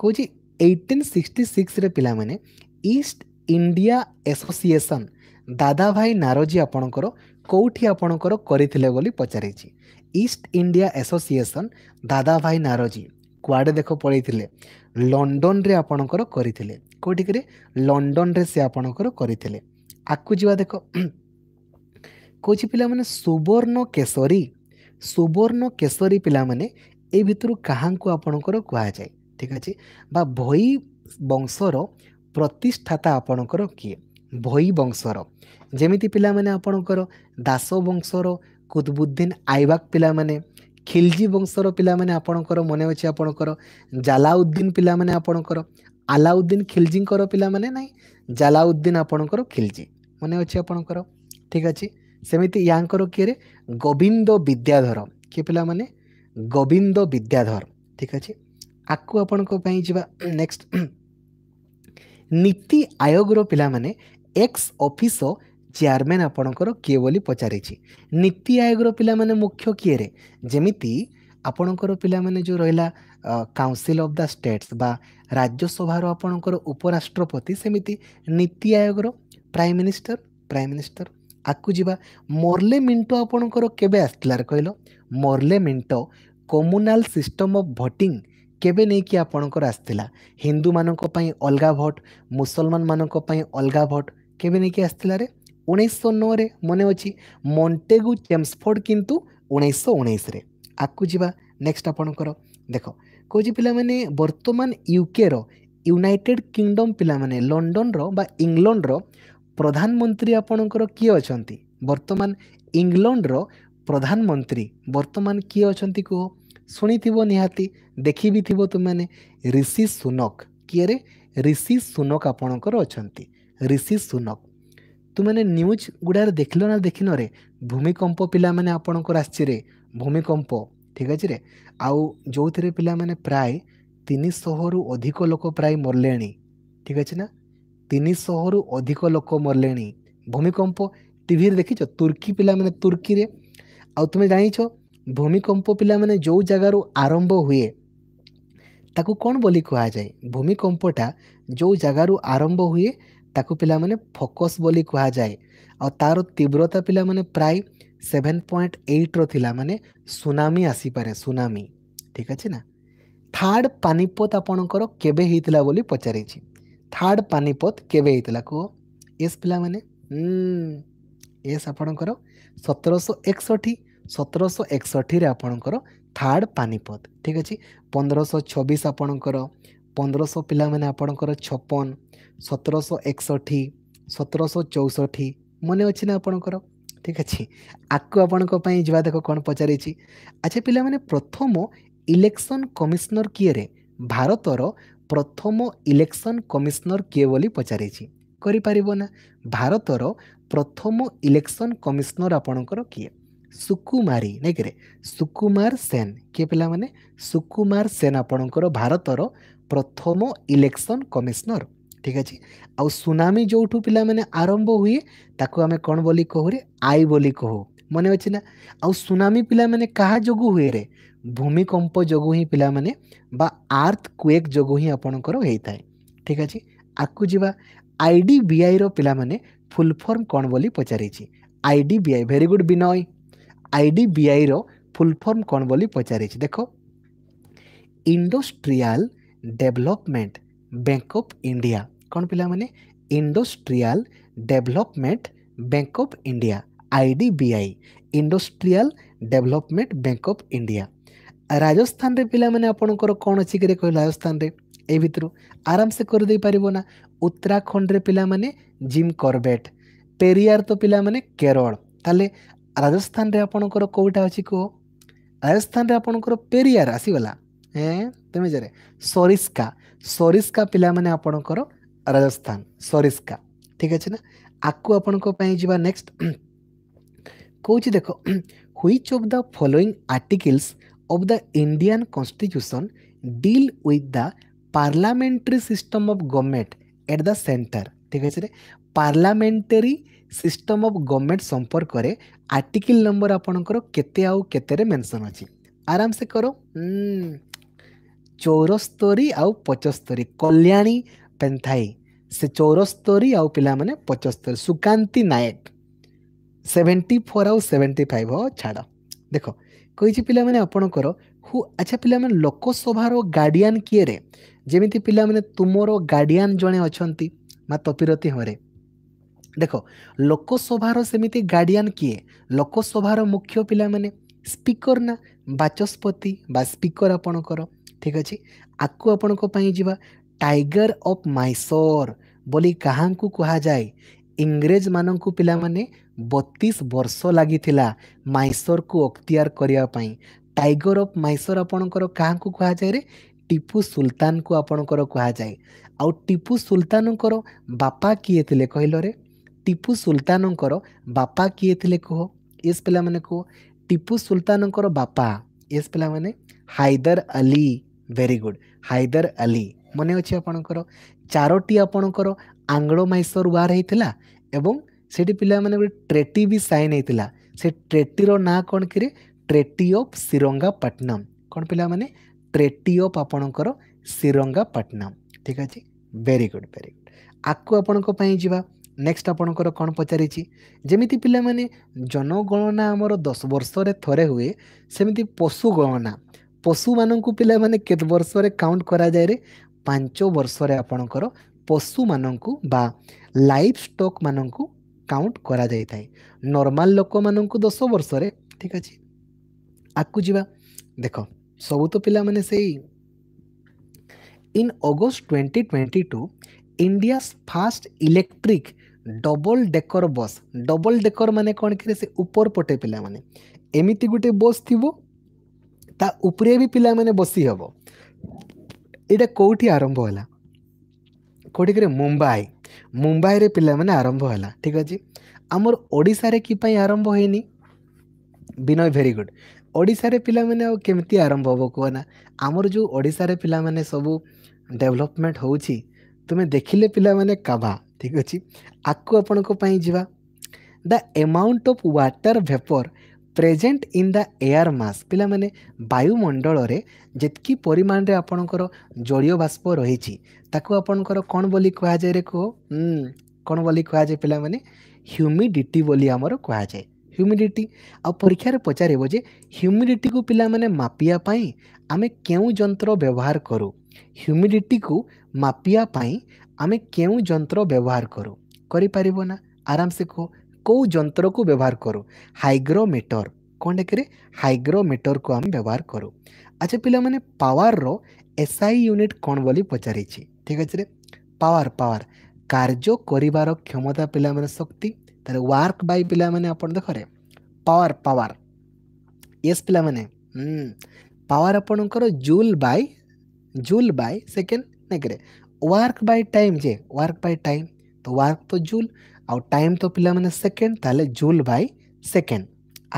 କହୁଛି ଏଇଟିନ୍ ସିକ୍ସଟି ସିକ୍ସରେ ପିଲାମାନେ ଇଷ୍ଟ ଇଣ୍ଡିଆ ଏସୋସିଏସନ୍ ଦାଦାଭାଇ ନାରୋଜୀ ଆପଣଙ୍କର କେଉଁଠି ଆପଣଙ୍କର କରିଥିଲେ ବୋଲି ପଚାରିଛି ଇଷ୍ଟ ଇଣ୍ଡିଆ ଏସୋସିଏସନ୍ ଦାଦାଭାଇ ନାରୋଜୀ କୁଆଡ଼େ ଦେଖ ପଳେଇଥିଲେ ଲଣ୍ଡନରେ ଆପଣଙ୍କର କରିଥିଲେ କେଉଁଠିକରି ଲଣ୍ଡନରେ ସେ ଆପଣଙ୍କର କରିଥିଲେ ଆକୁ ଯିବା ଦେଖ (clears throat) କହୁଛି ପିଲାମାନେ ସୁବର୍ଣ୍ଣ କେଶରୀ ସୁବର୍ଣ୍ଣ କେଶରୀ ପିଲାମାନେ ଏ ଭିତରୁ କାହାଙ୍କୁ ଆପଣଙ୍କର କୁହାଯାଏ ঠিক আছে ବା ଭୋଇ ବଂଶର ପ୍ରତିଷ୍ଠାତା ଆପଣଙ୍କର କିଏ ଭୋଇ ବଂଶର ଯେମିତି ପିଲାମାନେ ଆପଣଙ୍କର ଦାସ ବଂଶର କୁତବୁଦ୍ଦିନ ଆଇବାକ ପିଲାମାନେ ଖିଲଜି ବଂଶର ପିଲାମାନେ ଆପଣଙ୍କର ମନେ ଅଛି ଆପଣଙ୍କର ଜାଲାଉଦ୍ଦିନ ପିଲାମାନେ ଆପଣଙ୍କର ଆଲାଉଦ୍ଦିନ ଖିଲଜିଙ୍କର ପିଲାମାନେ ନାହିଁ ଜାଲାଉଦ୍ଦିନ ଆପଣଙ୍କର ଖିଲଜି ମନେ ଅଛି ଆପଣଙ୍କର ଠିକ୍ ଅଛି ସେମିତି ୟାଙ୍କର କିଏରେ ଗୋବିନ୍ଦ ବିଦ୍ୟାଧର କିଏ ପିଲାମାନେ ଗୋବିନ୍ଦ ବିଦ୍ୟାଧର ଠିକ୍ ଅଛି ଆକୁ ଆପଣଙ୍କ ପାଇଁ ଯିବା ନେକ୍ସଟ ନୀତି ଆୟୋଗର ପିଲାମାନେ ଏକ୍ସ ଅଫିସ ଚେୟାରମ୍ୟାନ୍ ଆପଣଙ୍କର କିଏ ବୋଲି ପଚାରିଛି ନୀତି ଆୟୋଗର ପିଲାମାନେ ମୁଖ୍ୟ କିଏରେ ଯେମିତି ଆପଣଙ୍କର ପିଲାମାନେ ଯେଉଁ ରହିଲା କାଉନସିଲ୍ ଅଫ୍ ଦ ଷ୍ଟେଟ୍ସ ବା ରାଜ୍ୟସଭାର ଆପଣଙ୍କର ଉପରାଷ୍ଟ୍ରପତି ସେମିତି ନୀତି ଆୟୋଗର ପ୍ରାଇମ୍ ମିନିଷ୍ଟର ପ୍ରାଇମ୍ ମିନିଷ୍ଟର ଆଗକୁ ଯିବା ମର୍ଲେ ମିଣ୍ଟ ଆପଣଙ୍କର କେବେ ଆସିଥିଲା କହିଲ Morley Minto communal system of voting କେବେ ନେଇକି ଆପଣଙ୍କର ଆସିଥିଲା ହିନ୍ଦୁମାନଙ୍କ ପାଇଁ ଅଲଗା ଭୋଟ୍ ମୁସଲମାନମାନଙ୍କ ପାଇଁ ଅଲଗା ଭୋଟ୍ କେବେ ନେଇକି ଆସିଥିଲାରେ ଉଣେଇଶହ ନଅରେ ମନେ ଅଛି ମଣ୍ଟେଗୁ ଚେମ୍ସଫୋର୍ଡ କିନ୍ତୁ ଉଣେଇଶହ ଉଣେଇଶରେ ଆଗକୁ ଯିବା ନେକ୍ସଟ ଆପଣଙ୍କର ଦେଖ କହୁଛି ପିଲାମାନେ ବର୍ତ୍ତମାନ ୟୁକେର ୟୁନାଇଟେଡ଼ କିଙ୍ଗଡ଼ମ୍ ପିଲାମାନେ ଲଣ୍ଡନର ବା ଇଂଲଣ୍ଡର ପ୍ରଧାନମନ୍ତ୍ରୀ ଆପଣଙ୍କର କିଏ ଅଛନ୍ତି ବର୍ତ୍ତମାନ ଇଂଲଣ୍ଡର ପ୍ରଧାନମନ୍ତ୍ରୀ ବର୍ତ୍ତମାନ କିଏ ଅଛନ୍ତି କୁହ ଶୁଣିଥିବ ନିହାତି ଦେଖିବି ଥିବ ତୁମେମାନେ ରିଷି ସୁନକ କିଏରେ ରିଷି ସୁନକ ଆପଣଙ୍କର ଅଛନ୍ତି ରିଷି ସୁନକ ତୁମେମାନେ ନ୍ୟୁଜ୍ ଗୁଡ଼ାରେ ଦେଖିଲ ନା ଦେଖିନରେ ଭୂମିକମ୍ପ ପିଲାମାନେ ଆପଣଙ୍କର ଆସିଛି ଭୂମିକମ୍ପ ଠିକ୍ ଅଛି ରେ ଆଉ ଯେଉଁଥିରେ ପିଲାମାନେ ପ୍ରାୟ ତିନିଶହରୁ ଅଧିକ ଲୋକ ପ୍ରାୟ ମରିଲେଣି ଠିକ୍ ଅଛି ନା ତିନିଶହରୁ ଅଧିକ ଲୋକ ମରିଲେଣି ଭୂମିକମ୍ପ ଟିଭିରେ ଦେଖିଛ ତୁର୍କୀ ପିଲାମାନେ ତୁର୍କୀରେ ଆଉ ତୁମେ ଜାଣିଛ ଭୂମିକମ୍ପ ପିଲାମାନେ ଯେଉଁ ଜାଗାରୁ ଆରମ୍ଭ ହୁଏ ତାକୁ କ'ଣ ବୋଲି କୁହାଯାଏ ଭୂମିକମ୍ପଟା ଯେଉଁ ଜାଗାରୁ ଆରମ୍ଭ ହୁଏ ତାକୁ ପିଲାମାନେ ଫୋକସ୍ ବୋଲି କୁହାଯାଏ ଆଉ ତା'ର ତୀବ୍ରତା ପିଲାମାନେ ପ୍ରାୟ ସେଭେନ୍ ପଏଣ୍ଟ ଏଇଟ୍ର ଥିଲା ମାନେ ସୁନାମି ଆସିପାରେ ସୁନାମି ଠିକ୍ ଅଛି ନା ଥାର୍ଡ଼ ପାନିପତ ଆପଣଙ୍କର କେବେ ହେଇଥିଲା ବୋଲି ପଚାରିଛି ଥାର୍ଡ଼ ପାନିପତ କେବେ ହେଇଥିଲା କୁହ ଏସ୍ ପିଲାମାନେ ଏସ୍ ଆପଣଙ୍କର ସତରଶହ ଏକଷଠି ସତରଶହ ଏକଷଠିରେ ଆପଣଙ୍କର ଥାର୍ଡ଼ ପାନିପଥ ଠିକ୍ ଅଛି ପନ୍ଦରଶହ ଛବିଶ ଆପଣଙ୍କର ପନ୍ଦରଶହ ପିଲାମାନେ ଆପଣଙ୍କର ଛପନ ସତରଶହ ଏକଷଠି ସତରଶହ ଚଉଷଠି ମନେ ଅଛି ନା ଆପଣଙ୍କର ଠିକ୍ ଅଛି ଆକୁ ଆପଣଙ୍କ ପାଇଁ ଯିବା ଦେଖ କ'ଣ ପଚାରିଛି ଆଚ୍ଛା ପିଲାମାନେ ପ୍ରଥମ ଇଲେକ୍ସନ୍ କମିଶନର କିଏରେ ଭାରତର ପ୍ରଥମ ଇଲେକ୍ସନ୍ କମିଶନର କିଏ ବୋଲି ପଚାରିଛି କରିପାରିବ ନା ଭାରତର ପ୍ରଥମ ଇଲେକ୍ସନ୍ କମିଶନର ଆପଣଙ୍କର କିଏ ସୁକୁମାରୀ ନାଇଁକିରେ ସୁକୁମାର ସେନ୍ କିଏ ପିଲାମାନେ ସୁକୁମାର ସେନ୍ ଆପଣଙ୍କର ଭାରତର ପ୍ରଥମ ଇଲେକ୍ସନ୍ କମିଶନର ଠିକ୍ ଅଛି ଆଉ ସୁନାମି ଯେଉଁଠୁ ପିଲାମାନେ ଆରମ୍ଭ ହୁଏ ତାକୁ ଆମେ କ'ଣ ବୋଲି କହୁରେ ଆଇ ବୋଲି କହୁ ମନେ ଅଛି ନା ଆଉ ସୁନାମି ପିଲାମାନେ କାହା ଯୋଗୁଁ ହୁଏରେ ଭୂମିକମ୍ପ ଯୋଗୁଁ ହିଁ ପିଲାମାନେ ବା ଆର୍ଥ କ୍ୱେକ୍ ଯୋଗୁଁ ହିଁ ଆପଣଙ୍କର ହେଇଥାଏ ଠିକ୍ ଅଛି ଆକୁ ଯିବା ଆଇ ଡି ବିଆଇର ପିଲାମାନେ ଫୁଲ୍ ଫର୍ମ କ'ଣ ବୋଲି ପଚାରିଛି I D B I very good Binay ଆଇଡିବିଆଇର ଫୁଲ୍ ଫର୍ମ କ'ଣ ବୋଲି ପଚାରିଛି ଦେଖ industrial development bank of India କ'ଣ ପିଲାମାନେ industrial development bank of India IDBI industrial development bank of India ରାଜସ୍ଥାନରେ ପିଲାମାନେ ଆପଣଙ୍କର କ'ଣ ଅଛି କିରେ କହିଲେ ରାଜସ୍ଥାନରେ ଏ ଭିତରୁ ଆରାମସେ କରିଦେଇପାରିବ ନା ଉତ୍ତରାଖଣ୍ଡରେ ପିଲାମାନେ ଜିମ୍ କରବେଟ୍ ପେରିୟାର ତ ପିଲାମାନେ କେରଳ ତାହେଲେ ରାଜସ୍ଥାନରେ ଆପଣଙ୍କର କେଉଁଟା ଅଛି କୁହ ରାଜସ୍ଥାନରେ ଆପଣଙ୍କର ପେରିୟାର ଆସିଗଲା ଏଁ ତୁମେ ଜାରେ ସରିସ୍କା ସରିସ୍କା ପିଲାମାନେ ଆପଣଙ୍କର ରାଜସ୍ଥାନ ସରିସ୍କା ଠିକ୍ ଅଛି ନା ଆକୁ ଆପଣଙ୍କ ପାଇଁ ଯିବା ନେକ୍ସଟ କହୁଛି ଦେଖ which of the following articles of the Indian constitution deal with the parliamentary system of government at the centre ଠିକ୍ ଅଛି ପାର୍ଲାମେଣ୍ଟାରୀ ସିଷ୍ଟମ୍ ଅଫ୍ ଗଭର୍ଣ୍ଣମେଣ୍ଟ ସମ୍ପର୍କରେ ଆର୍ଟିକିଲ୍ ନମ୍ବର ଆପଣଙ୍କର କେତେ ଆଉ କେତେରେ ମେନସନ୍ ଅଛି ଆରାମସେ କର ଚଉରସ୍ତରୀ ଆଉ ପଞ୍ଚସ୍ତରୀ କଲ୍ୟାଣୀ ପେନ୍ଥାଇ ସେ ଚଉରସ୍ତରୀ ଆଉ ପିଲାମାନେ ପଞ୍ଚସ୍ତରୀ ସୁକାନ୍ତି ନାୟକ ସେଭେଣ୍ଟି ଫୋର୍ ଆଉ ସେଭେଣ୍ଟି ଫାଇଭ୍ ହଁ ଛାଡ଼ ଦେଖ କହିଛି ପିଲାମାନେ ଆପଣଙ୍କର ହୁ ଆଚ୍ଛା ପିଲାମାନେ ଲୋକସଭାର ଗାର୍ଡ଼ିଆନ୍ କିଏରେ ଯେମିତି ପିଲାମାନେ ତୁମର ଗାର୍ଡ଼ିଆନ୍ ଜଣେ ଅଛନ୍ତି ମା ତପିରତି ହରେ ଦେଖ ଲୋକସଭାର ସେମିତି ଗାର୍ଡ଼ିଆନ୍ କିଏ ଲୋକସଭାର ମୁଖ୍ୟ ପିଲାମାନେ ସ୍ପିକର୍ ନା ବାଚସ୍ପତି ବା ସ୍ପିକର୍ ଆପଣଙ୍କର ଠିକ୍ ଅଛି ଆକୁ ଆପଣଙ୍କ ପାଇଁ ଯିବା ଟାଇଗର୍ ଅଫ୍ ମାଇସୋର ବୋଲି କାହାଙ୍କୁ କୁହାଯାଏ ଇଂରେଜମାନଙ୍କୁ ପିଲାମାନେ ବତିଶ ବର୍ଷ ଲାଗିଥିଲା ମାଇସୋରକୁ ଅକ୍ତିଆର କରିବା ପାଇଁ ଟାଇଗର୍ ଅଫ୍ ମାଇସୋର ଆପଣଙ୍କର କାହାଙ୍କୁ କୁହାଯାଏ ରେ ଟିପୁ ସୁଲତାନକୁ ଆପଣଙ୍କର କୁହାଯାଏ ଆଉ ଟିପୁ ସୁଲତାନଙ୍କର ବାପା କିଏ ଥିଲେ କହିଲରେ ଟିପୁ ସୁଲତାନଙ୍କର ବାପା କିଏ ଥିଲେ କୁହ ଏସ୍ ପିଲାମାନେ କୁହ ଟିପୁ ସୁଲତାନଙ୍କର ବାପା ଏସ୍ ପିଲାମାନେ ହାଇଦର ଅଲି ଭେରି ଗୁଡ୍ ହାଇଦର ଅଲି ମନେ ଅଛି ଆପଣଙ୍କର ଚାରୋଟି ଆପଣଙ୍କର ଆଙ୍ଗ୍ଲୋ ମାଇସର ୱାର୍ ହେଇଥିଲା ଏବଂ ସେଠି ପିଲାମାନେ ଗୋଟେ ଟ୍ରେଟି ବି ସାଇନ୍ ହେଇଥିଲା ସେ ଟ୍ରେଟିର ନାଁ କ'ଣ କିରେ ଟ୍ରେଟି ଅଫ୍ ଶ୍ରୀରଙ୍ଗାପାଟନମ୍ କ'ଣ ପିଲାମାନେ ଟ୍ରେଟି ଅଫ୍ ଆପଣଙ୍କର ଶ୍ରୀରଙ୍ଗାପାଟନମ୍ ଠିକ୍ ଅଛି ଭେରି ଗୁଡ୍ ଭେରି ଗୁଡ୍ ଆକୁ ଆପଣଙ୍କ ପାଇଁ ଯିବା ନେକ୍ସଟ ଆପଣଙ୍କର କ'ଣ ପଚାରିଛି ଯେମିତି ପିଲାମାନେ ଜନଗଣନା ଆମର ଦଶ ବର୍ଷରେ ଥରେ ହୁଏ ସେମିତି ପଶୁ ଗଣନା ପଶୁମାନଙ୍କୁ ପିଲାମାନେ କେତେ ବର୍ଷରେ କାଉଣ୍ଟ କରାଯାଏରେ ପାଞ୍ଚ ବର୍ଷରେ ଆପଣଙ୍କର ପଶୁମାନଙ୍କୁ ବା ଲାଇଫ୍ ଷ୍ଟକ୍ମାନଙ୍କୁ କାଉଣ୍ଟ କରାଯାଇଥାଏ ନର୍ମାଲ ଲୋକମାନଙ୍କୁ ଦଶ ବର୍ଷରେ ଠିକ୍ ଅଛି ଆଗକୁ ଯିବା ଦେଖ ସବୁ ତ ପିଲାମାନେ ସେଇ in August twenty twenty two India's first electric double decker bus double decker ମାନେ କ'ଣ କିରେ ସେ ଉପର ପଟେ ପିଲାମାନେ ଏମିତି ଗୋଟେ ବସ୍ ଥିବ ତା ଉପରେ ବି ପିଲାମାନେ ବସି ହେବ ଏଇଟା କେଉଁଠି ଆରମ୍ଭ ହେଲା କେଉଁଠି କିରେ ମୁମ୍ବାଇ ମୁମ୍ବାଇରେ ପିଲାମାନେ ଆରମ୍ଭ ହେଲା ଠିକ୍ ଅଛି ଆମର ଓଡ଼ିଶାରେ କି ପାଇଁ ଆରମ୍ଭ ହେଇନି ବିନୟ ଭେରି ଗୁଡ଼୍ ଓଡ଼ିଶାରେ ପିଲାମାନେ ଆଉ କେମିତି ଆରମ୍ଭ ହେବ କୁହ ନା ଆମର ଯେଉଁ ଓଡ଼ିଶାରେ ପିଲାମାନେ ସବୁ ଡେଭଲପମେଣ୍ଟ ହେଉଛି ତୁମେ ଦେଖିଲେ ପିଲାମାନେ କାଭା ଠିକ୍ ଅଛି ଆକୁ ଆପଣଙ୍କ ପାଇଁ ଯିବା the amount of water vapour present in the air mass ପିଲାମାନେ ବାୟୁମଣ୍ଡଳରେ ଯେତିକି ପରିମାଣରେ ଆପଣଙ୍କର ଜଳୀୟ ବାଷ୍ପ ରହିଛି ତାକୁ ଆପଣଙ୍କର କ'ଣ ବୋଲି କୁହାଯାଏ ରେ କୁହ କ'ଣ ବୋଲି କୁହାଯାଏ ପିଲାମାନେ ହ୍ୟୁମିଡ଼ିଟି ବୋଲି ଆମର କୁହାଯାଏ ହ୍ୟୁମିଡ଼ିଟି ଆଉ ପରୀକ୍ଷାରେ ପଚାରିବ ଯେ ହ୍ୟୁମିଡ଼ିଟିକୁ ପିଲାମାନେ ମାପିବା ପାଇଁ ଆମେ କେଉଁ ଯନ୍ତ୍ର ବ୍ୟବହାର କରୁ ହ୍ୟୁମିଡ଼ିଟିକୁ ମାପିବା ପାଇଁ ଆମେ କେଉଁ ଯନ୍ତ୍ର ବ୍ୟବହାର କରୁ କରିପାରିବ ନା ଆରାମସେ କୁହ କେଉଁ ଯନ୍ତ୍ରକୁ ବ୍ୟବହାର କରୁ ହାଇଗ୍ରୋମିଟର କଣ କିରେ ହାଇଗ୍ରୋମିଟରକୁ ଆମେ ବ୍ୟବହାର କରୁ ଆଚ୍ଛା ପିଲାମାନେ ପାୱାରର ଆଇ ୟୁନିଟ୍ କ'ଣ ବୋଲି ପଚାରିଛି ଠିକ୍ ଅଛି ରେ ପାୱାର ପାୱାର କାର୍ଯ୍ୟ କରିବାର କ୍ଷମତା ପିଲାମାନେ ଶକ୍ତି ତାହେଲେ ୱାର୍କ ବାଇ ପିଲାମାନେ ଆପଣ ଦେଖରେ ପାୱାର ପାୱାର ୟେସ୍ ପିଲାମାନେ ପାୱାର ଆପଣଙ୍କର joule by joule by second ନାଇଁକିରେ ୱାର୍କ ବାଇ ଟାଇମ୍ ଯେ ୱାର୍କ ବାଇ ଟାଇମ୍ ତ ୱାର୍କ ତ ଜୁଲ୍ ଆଉ ଟାଇମ୍ ତ ପିଲାମାନେ ସେକେଣ୍ଡ ତାହେଲେ ଜୁଲ୍ ବାଇ ସେକେଣ୍ଡ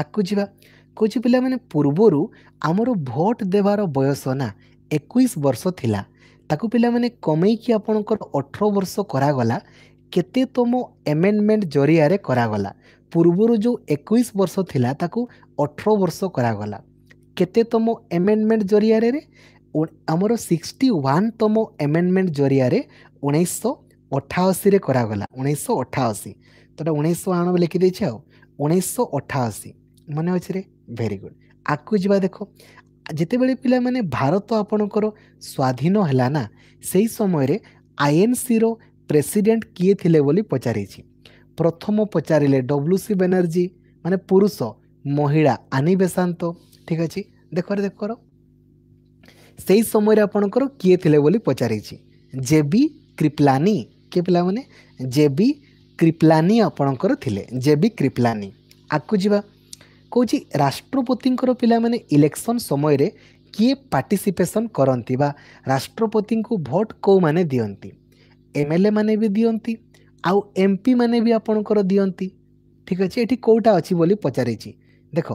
ଆଗକୁ ଯିବା କହୁଛି ପିଲାମାନେ ପୂର୍ବରୁ ଆମର ଭୋଟ ଦେବାର ବୟସ ନା ଏକୋଇଶ ବର୍ଷ ଥିଲା ତାକୁ ପିଲାମାନେ କମେଇକି ଆପଣଙ୍କର ଅଠର ବର୍ଷ କରାଗଲା କେତେ ତମ ଏମେଣ୍ଡମେଣ୍ଟ ଜରିଆରେ କରାଗଲା ପୂର୍ବରୁ ଯେଉଁ ଏକୋଇଶ ବର୍ଷ ଥିଲା ତାକୁ ଅଠର ବର୍ଷ କରାଗଲା କେତେ ତମ ଏମେଣ୍ଡମେଣ୍ଟ ଜରିଆରେ ଆମର ସିକ୍ସଟି ୱାନ୍ ତମ ଏମେଣ୍ଡମେଣ୍ଟ ଜରିଆରେ ଉଣେଇଶହ ଅଠାଅଶୀରେ କରାଗଲା ଉଣେଇଶହ ଅଠାଅଶୀ ତ ଉଣେଇଶହ ଆଣ ଲେଖିଦେଇଛି ଆଉ ଉଣେଇଶହ ଅଠାଅଶୀ ମନେ ଅଛି ରେ ଭେରି ଗୁଡ଼୍ ଆଗକୁ ଯିବା ଦେଖ ଯେତେବେଳେ ପିଲାମାନେ ଭାରତ ଆପଣଙ୍କର ସ୍ୱାଧୀନ ହେଲା ନା ସେହି ସମୟରେ ଆଇଏନ୍ସିର ପ୍ରେସିଡେଣ୍ଟ କିଏ ଥିଲେ ବୋଲି ପଚାରିଛି ପ୍ରଥମ ପଚାରିଲେ ଡବ୍ଲୁ ସି ବେନାର୍ଜୀ ମାନେ ପୁରୁଷ ମହିଳା ଆନି ବେଶାନ୍ତ ଠିକ୍ ଅଛି ଦେଖରେ ଦେଖର ସେହି ସମୟରେ ଆପଣଙ୍କର କିଏ ଥିଲେ ବୋଲି ପଚାରିଛି ଜେ ବି କ୍ରିପ୍ଲାନି କିଏ ପିଲାମାନେ ଜେ ବି କ୍ରିପ୍ଲାନି ଆପଣଙ୍କର ଥିଲେ ଜେ ବି କ୍ରିପ୍ଲାନି ଆଗକୁ ଯିବା କହୁଛି ରାଷ୍ଟ୍ରପତିଙ୍କର ପିଲାମାନେ ଇଲେକ୍ସନ୍ ସମୟରେ କିଏ ପାର୍ଟିସିପେସନ୍ କରନ୍ତି ବା ରାଷ୍ଟ୍ରପତିଙ୍କୁ ଭୋଟ୍ କେଉଁମାନେ ଦିଅନ୍ତି ଏମ୍ ଏଲ୍ ଏ ମାନେ ବି ଦିଅନ୍ତି ଆଉ ଏମ୍ ପି ମାନେ ବି ଆପଣଙ୍କର ଦିଅନ୍ତି ଠିକ୍ ଅଛି ଏଠି କେଉଁଟା ଅଛି ବୋଲି ପଚାରିଛି ଦେଖ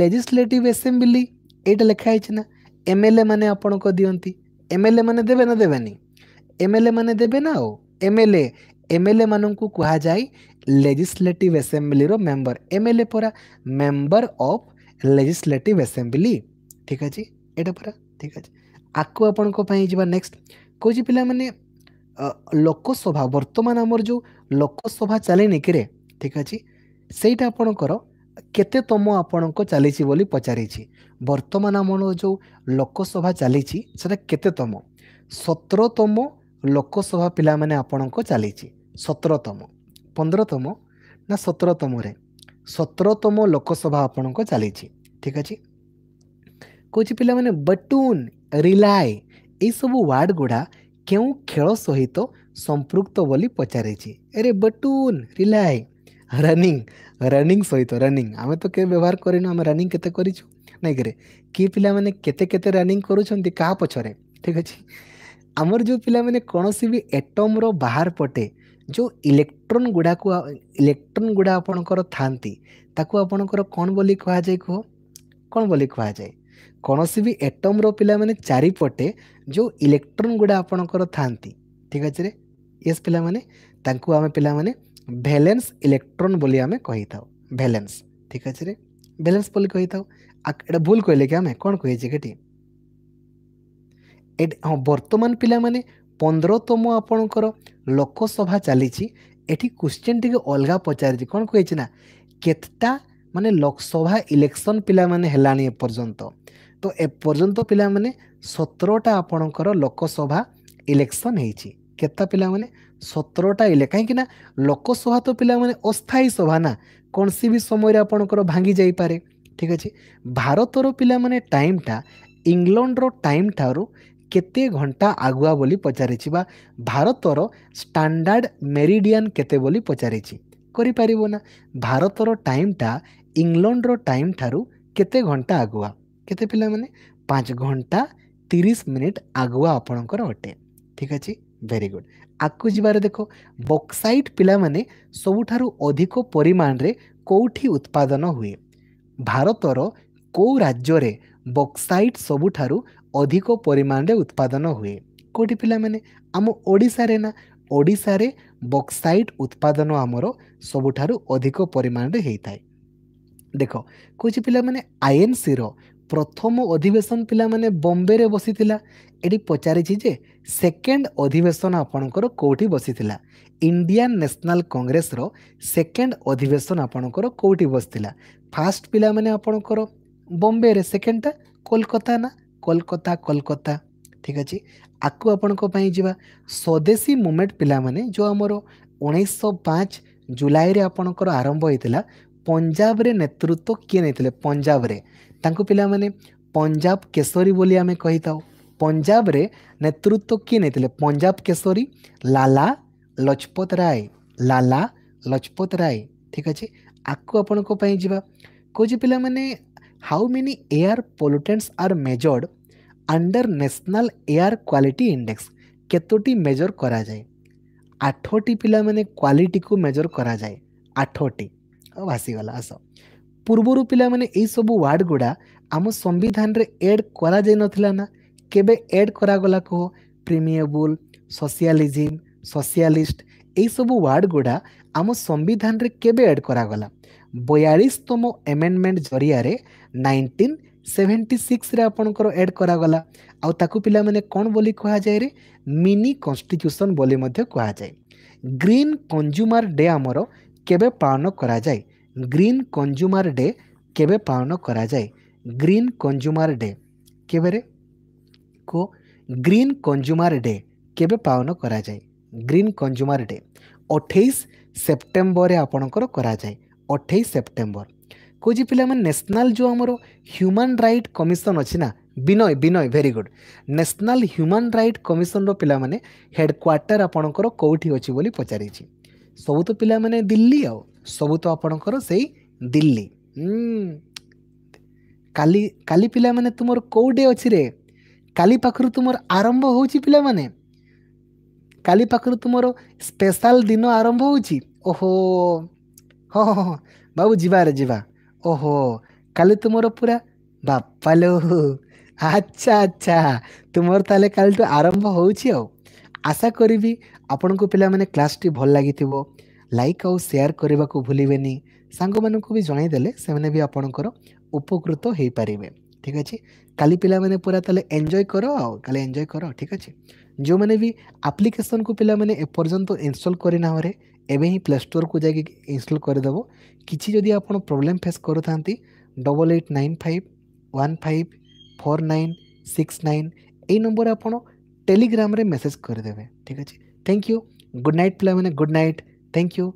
ଲେଜିସ୍ଲେଟିଭ୍ ଆସେମ୍ବ୍ଲି ଏଇଟା ଲେଖା ହେଇଛି ନା एम एल ए मैंने आपण दिखती एम एल ए मैंने देवे ना देवानी एम एल ए मैंने देवे ना M L A M L A मान को कह जाए legislative assembly member M L A पूरा मेम्बर अफ लेजिस्लेट एसेम्बली ठीक अच्छे यहाँ पूरा ठीक अच्छे आपको आपण नेक्स्ट कौज पे लोकसभा बर्तमान आम जो लोकसभा चली निकी ठीक अच्छे से କେତେ ତମ ଆପଣଙ୍କ ଚାଲିଛି ବୋଲି ପଚାରିଛି ବର୍ତ୍ତମାନ ଆମର ଯେଉଁ ଲୋକସଭା ଚାଲିଛି ସେଟା କେତେତମ ସତରତମ ଲୋକସଭା ପିଲାମାନେ ଆପଣଙ୍କ ଚାଲିଛି ସତରତମ ପନ୍ଦରତମ ନା ସତରତମରେ ସତରତମ ଲୋକସଭା ଆପଣଙ୍କ ଚାଲିଛି ଠିକ୍ ଅଛି କହୁଛି ପିଲାମାନେ ବଟୁନ୍ ରିଲାଏ ଏଇସବୁ ୱାର୍ଡ଼ ଗୁଡ଼ା କେଉଁ ଖେଳ ସହିତ ସମ୍ପୃକ୍ତ ବୋଲି ପଚାରିଛି ଆରେ ବଟୁନ୍ ରିଲାଏ ରନିଂ ରନିଂ ସହିତ ରନିଂ ଆମେ ତ କେବେ ବ୍ୟବହାର କରିନୁ ଆମେ ରନିଂ କେତେ କରିଛୁ ନାଇଁ କିରେ କି ପିଲାମାନେ କେତେ କେତେ ରନିଂ କରୁଛନ୍ତି କାହା ପଛରେ ଠିକ୍ ଅଛି ଆମର ଯେଉଁ ପିଲାମାନେ କୌଣସି ବି ଏଟମ୍ର ବାହାର ପଟେ ଯେଉଁ ଇଲେକ୍ଟ୍ରୋନ୍ ଗୁଡ଼ାକୁ ଇଲେକ୍ଟ୍ରୋନ୍ ଗୁଡ଼ା ଆପଣଙ୍କର ଥାନ୍ତି ତାକୁ ଆପଣଙ୍କର କ'ଣ ବୋଲି କୁହାଯାଏ କୁହ କ'ଣ ବୋଲି କୁହାଯାଏ କୌଣସି ବି ଏଟମ୍ର ପିଲାମାନେ ଚାରିପଟେ ଯେଉଁ ଇଲେକ୍ଟ୍ରୋନ୍ ଗୁଡ଼ା ଆପଣଙ୍କର ଥାନ୍ତି ଠିକ୍ ଅଛି ରେ ୟେସ୍ ପିଲାମାନେ ତାଙ୍କୁ ଆମେ ପିଲାମାନେ ଭ୍ୟାଲେନ୍ସ ଇଲେକ୍ଟ୍ରୋନ୍ ବୋଲି ଆମେ କହିଥାଉ ଭ୍ୟାଲେନ୍ସ ଠିକ୍ ଅଛି ରେ ଭ୍ୟାଲେନ୍ସ ବୋଲି କହିଥାଉ ଏଇଟା ଭୁଲ କହିଲେ କି ଆମେ କ'ଣ କହିଛେ କି ଏଠି ଏଠି ହଁ ବର୍ତ୍ତମାନ ପିଲାମାନେ ପନ୍ଦରତମ ଆପଣଙ୍କର ଲୋକସଭା ଚାଲିଛି ଏଠି କ୍ୱେଶ୍ଚିନ୍ ଟିକେ ଅଲଗା ପଚାରିଛି କ'ଣ କହିଛି ନା କେତେଟା ମାନେ ଲୋକସଭା ଇଲେକ୍ସନ୍ ପିଲାମାନେ ହେଲାଣି ଏପର୍ଯ୍ୟନ୍ତ ତ ଏପର୍ଯ୍ୟନ୍ତ ପିଲାମାନେ ସତରଟା ଆପଣଙ୍କର ଲୋକସଭା ଇଲେକ୍ସନ୍ ହେଇଛି କେତେଟା ପିଲାମାନେ ସତରଟା ଇଲେ କାହିଁକି ନା ଲୋକସଭା ତ ପିଲାମାନେ ଅସ୍ଥାୟୀ ସଭା ନା କୌଣସି ବି ସମୟରେ ଆପଣଙ୍କର ଭାଙ୍ଗି ଯାଇପାରେ ଠିକ୍ ଅଛି ଭାରତର ପିଲାମାନେ ଟାଇମ୍ଟା ଇଂଲଣ୍ଡର ଟାଇମ୍ ଠାରୁ କେତେ ଘଣ୍ଟା ଆଗୁଆ ବୋଲି ପଚାରିଛି ବା ଭାରତର ଷ୍ଟାଣ୍ଡାର୍ଡ଼ ମେରିଡ଼ିଆନ୍ କେତେ ବୋଲି ପଚାରିଛି କରିପାରିବ ନା ଭାରତର ଟାଇମ୍ଟା ଇଂଲଣ୍ଡର ଟାଇମ୍ ଠାରୁ କେତେ ଘଣ୍ଟା ଆଗୁଆ କେତେ ପିଲାମାନେ ପାଞ୍ଚ ଘଣ୍ଟା ତିରିଶ ମିନିଟ୍ ଆଗୁଆ ଆପଣଙ୍କର ଅଟେ ଠିକ୍ ଅଛି ଭେରି ଗୁଡ଼୍ ଆଗକୁ ଯିବାର ଦେଖ ବକ୍ସାଇଟ୍ ପିଲାମାନେ ସବୁଠାରୁ ଅଧିକ ପରିମାଣରେ କେଉଁଠି ଉତ୍ପାଦନ ହୁଏ ଭାରତର କେଉଁ ରାଜ୍ୟରେ ବକ୍ସାଇଟ୍ ସବୁଠାରୁ ଅଧିକ ପରିମାଣରେ ଉତ୍ପାଦନ ହୁଏ କେଉଁଠି ପିଲାମାନେ ଆମ ଓଡ଼ିଶାରେ ନା ଓଡ଼ିଶାରେ ବକ୍ସାଇଟ୍ ଉତ୍ପାଦନ ଆମର ସବୁଠାରୁ ଅଧିକ ପରିମାଣରେ ହୋଇଥାଏ ଦେଖ କହୁଛି ପିଲାମାନେ ଆଇଏନ୍ସିର ପ୍ରଥମ ଅଧିବେଶନ ପିଲାମାନେ ବମ୍ବେରେ ବସିଥିଲା ଏଠି ପଚାରିଛି ଯେ ସେକେଣ୍ଡ ଅଧିବେଶନ ଆପଣଙ୍କର କେଉଁଠି ବସିଥିଲା ଇଣ୍ଡିଆନ୍ ନ୍ୟାସନାଲ୍ କଂଗ୍ରେସର ସେକେଣ୍ଡ ଅଧିବେଶନ ଆପଣଙ୍କର କେଉଁଠି ବସିଥିଲା ଫାଷ୍ଟ ପିଲାମାନେ ଆପଣଙ୍କର ବମ୍ବେରେ ସେକେଣ୍ଡଟା କୋଲକାତା ନା କୋଲକାତା କୋଲକାତା ଠିକ୍ ଅଛି ଆକୁ ଆପଣଙ୍କ ପାଇଁ ଯିବା ସ୍ୱଦେଶୀ ମୁମେଣ୍ଟ ପିଲାମାନେ ଯେଉଁ ଆମର ଉଣେଇଶହ ପାଞ୍ଚ ଜୁଲାଇରେ ଆପଣଙ୍କର ଆରମ୍ଭ ହୋଇଥିଲା ପଞ୍ଜାବରେ ନେତୃତ୍ୱ କିଏ ନେଇଥିଲେ ପଞ୍ଜାବରେ पाने पंजाब केशरी बोली आम कही था पंजाब रे नेतृत्व किए नहीं पंजाब केशरी लाला लजपत राय लाला लजपत राय ठीक अच्छे आपको आपण जावा कौज पाने how many air pollutants are measured under national air quality index केतोटी मेजर करा जाए आठटी पाने क्वाटी को मेजर करा जाए आठटी भाषीगला आस ପୂର୍ବରୁ ପିଲାମାନେ ଏହିସବୁ ୱାର୍ଡ଼ ଗୁଡ଼ା ଆମ ସମ୍ବିଧାନରେ ଏଡ଼୍ କରାଯାଇନଥିଲା ନା କେବେ ଏଡ଼୍ କରାଗଲା କୁହ ପ୍ରିମିଏବୁଲ୍ ସୋସିଆଲିଜିମ୍ ସୋସିଆଲିଷ୍ଟ ଏହିସବୁ ୱାର୍ଡ଼ ଗୁଡ଼ା ଆମ ସମ୍ବିଧାନରେ କେବେ ଏଡ଼୍ କରାଗଲା ବୟାଳିଶତମ ଏମେଣ୍ଡମେଣ୍ଟ ଜରିଆରେ ନାଇଣ୍ଟିନ୍ ସେଭେଣ୍ଟି ସିକ୍ସରେ ଆପଣଙ୍କର ଏଡ଼୍ କରାଗଲା ଆଉ ତାକୁ ପିଲାମାନେ କ'ଣ ବୋଲି କୁହାଯାଏ ରେ ମିନି କନଷ୍ଟିଚ୍ୟୁସନ୍ ବୋଲି ମଧ୍ୟ କୁହାଯାଏ ଗ୍ରୀନ୍ କଞ୍ଜୁମାର ଡେ ଆମର କେବେ ପାଳନ କରାଯାଏ ଗ୍ରୀନ୍ କଞ୍ଜୁମର ଡେ କେବେ ପାଳନ କରାଯାଏ ଗ୍ରୀନ୍ କଞ୍ଜୁମର ଡେ କେବେରେ को ग्रीन कंज्यूमर डे केवे पालन कराए ग्रीन कंज्यूमर डे अठाईस सेप्टेम्बर आपणकर कराए अठाईस सेप्टेम्बर कौज पे नेशनल जो आमर ह्यूमन रईट कमिशन अच्छी ना Vinay Vinay very good national human right commission रिला हेडक्वार्टर आपणकर कौटी अच्छी बोली पचारि सब तो पिला दिल्ली आउ ସବୁ ତ ଆପଣଙ୍କର ସେଇ ଦିଲ୍ଲୀ କାଲି କାଲି ପିଲାମାନେ ତୁମର କେଉଁଠି ଅଛି ରେ କାଲି ପାଖରୁ ତୁମର ଆରମ୍ଭ ହେଉଛି ପିଲାମାନେ କାଲି ପାଖରୁ ତୁମର ସ୍ପେଶାଲ ଦିନ ଆରମ୍ଭ ହେଉଛି ଓହୋ ହଁ ବାବୁ ଯିବାରେ ଯିବା ଓହୋ କାଲି ତୁମର ପୁରା ବାପା ଲୋ ଆଚ୍ଛା ଆଚ୍ଛା ତୁମର ତାହେଲେ କାଲିଠୁ ଆରମ୍ଭ ହେଉଛି ଆଉ ଆଶା କରିବି ଆପଣଙ୍କୁ ପିଲାମାନେ କ୍ଲାସ୍ଟି ଭଲ ଲାଗିଥିବ ଲାଇକ୍ ଆଉ ସେୟାର କରିବାକୁ ଭୁଲିବେନି ସାଙ୍ଗମାନଙ୍କୁ ବି ଜଣାଇଦେଲେ ସେମାନେ ବି ଆପଣଙ୍କର ଉପକୃତ ହେଇପାରିବେ ଠିକ୍ ଅଛି କାଲି ପିଲାମାନେ ପୁରା ତାହେଲେ ଏନ୍ଜୟ କର ଆଉ କାଲି ଏନ୍ଜୟ କର ଠିକ୍ ଅଛି ଯେଉଁମାନେ ବି ଆପ୍ଲିକେସନ୍କୁ ପିଲାମାନେ ଏପର୍ଯ୍ୟନ୍ତ ଇନଷ୍ଟଲ୍ କରିନାହାଁରେ ଏବେ ହିଁ ପ୍ଲେ ଷ୍ଟୋର୍କୁ ଯାଇକି ଇନଷ୍ଟଲ୍ କରିଦେବ କିଛି ଯଦି ଆପଣ ପ୍ରୋବ୍ଲେମ୍ ଫେସ୍ କରୁଥାନ୍ତି double eight nine five one five four nine six nine ଏଇ ନମ୍ବରରେ ଆପଣ ଟେଲିଗ୍ରାମରେ ମେସେଜ୍ କରିଦେବେ ଠିକ୍ ଅଛି ଥ୍ୟାଙ୍କ ୟୁ ଗୁଡ଼୍ ନାଇଟ୍ ପିଲାମାନେ ଗୁଡ଼୍ ନାଇଟ୍ Thank you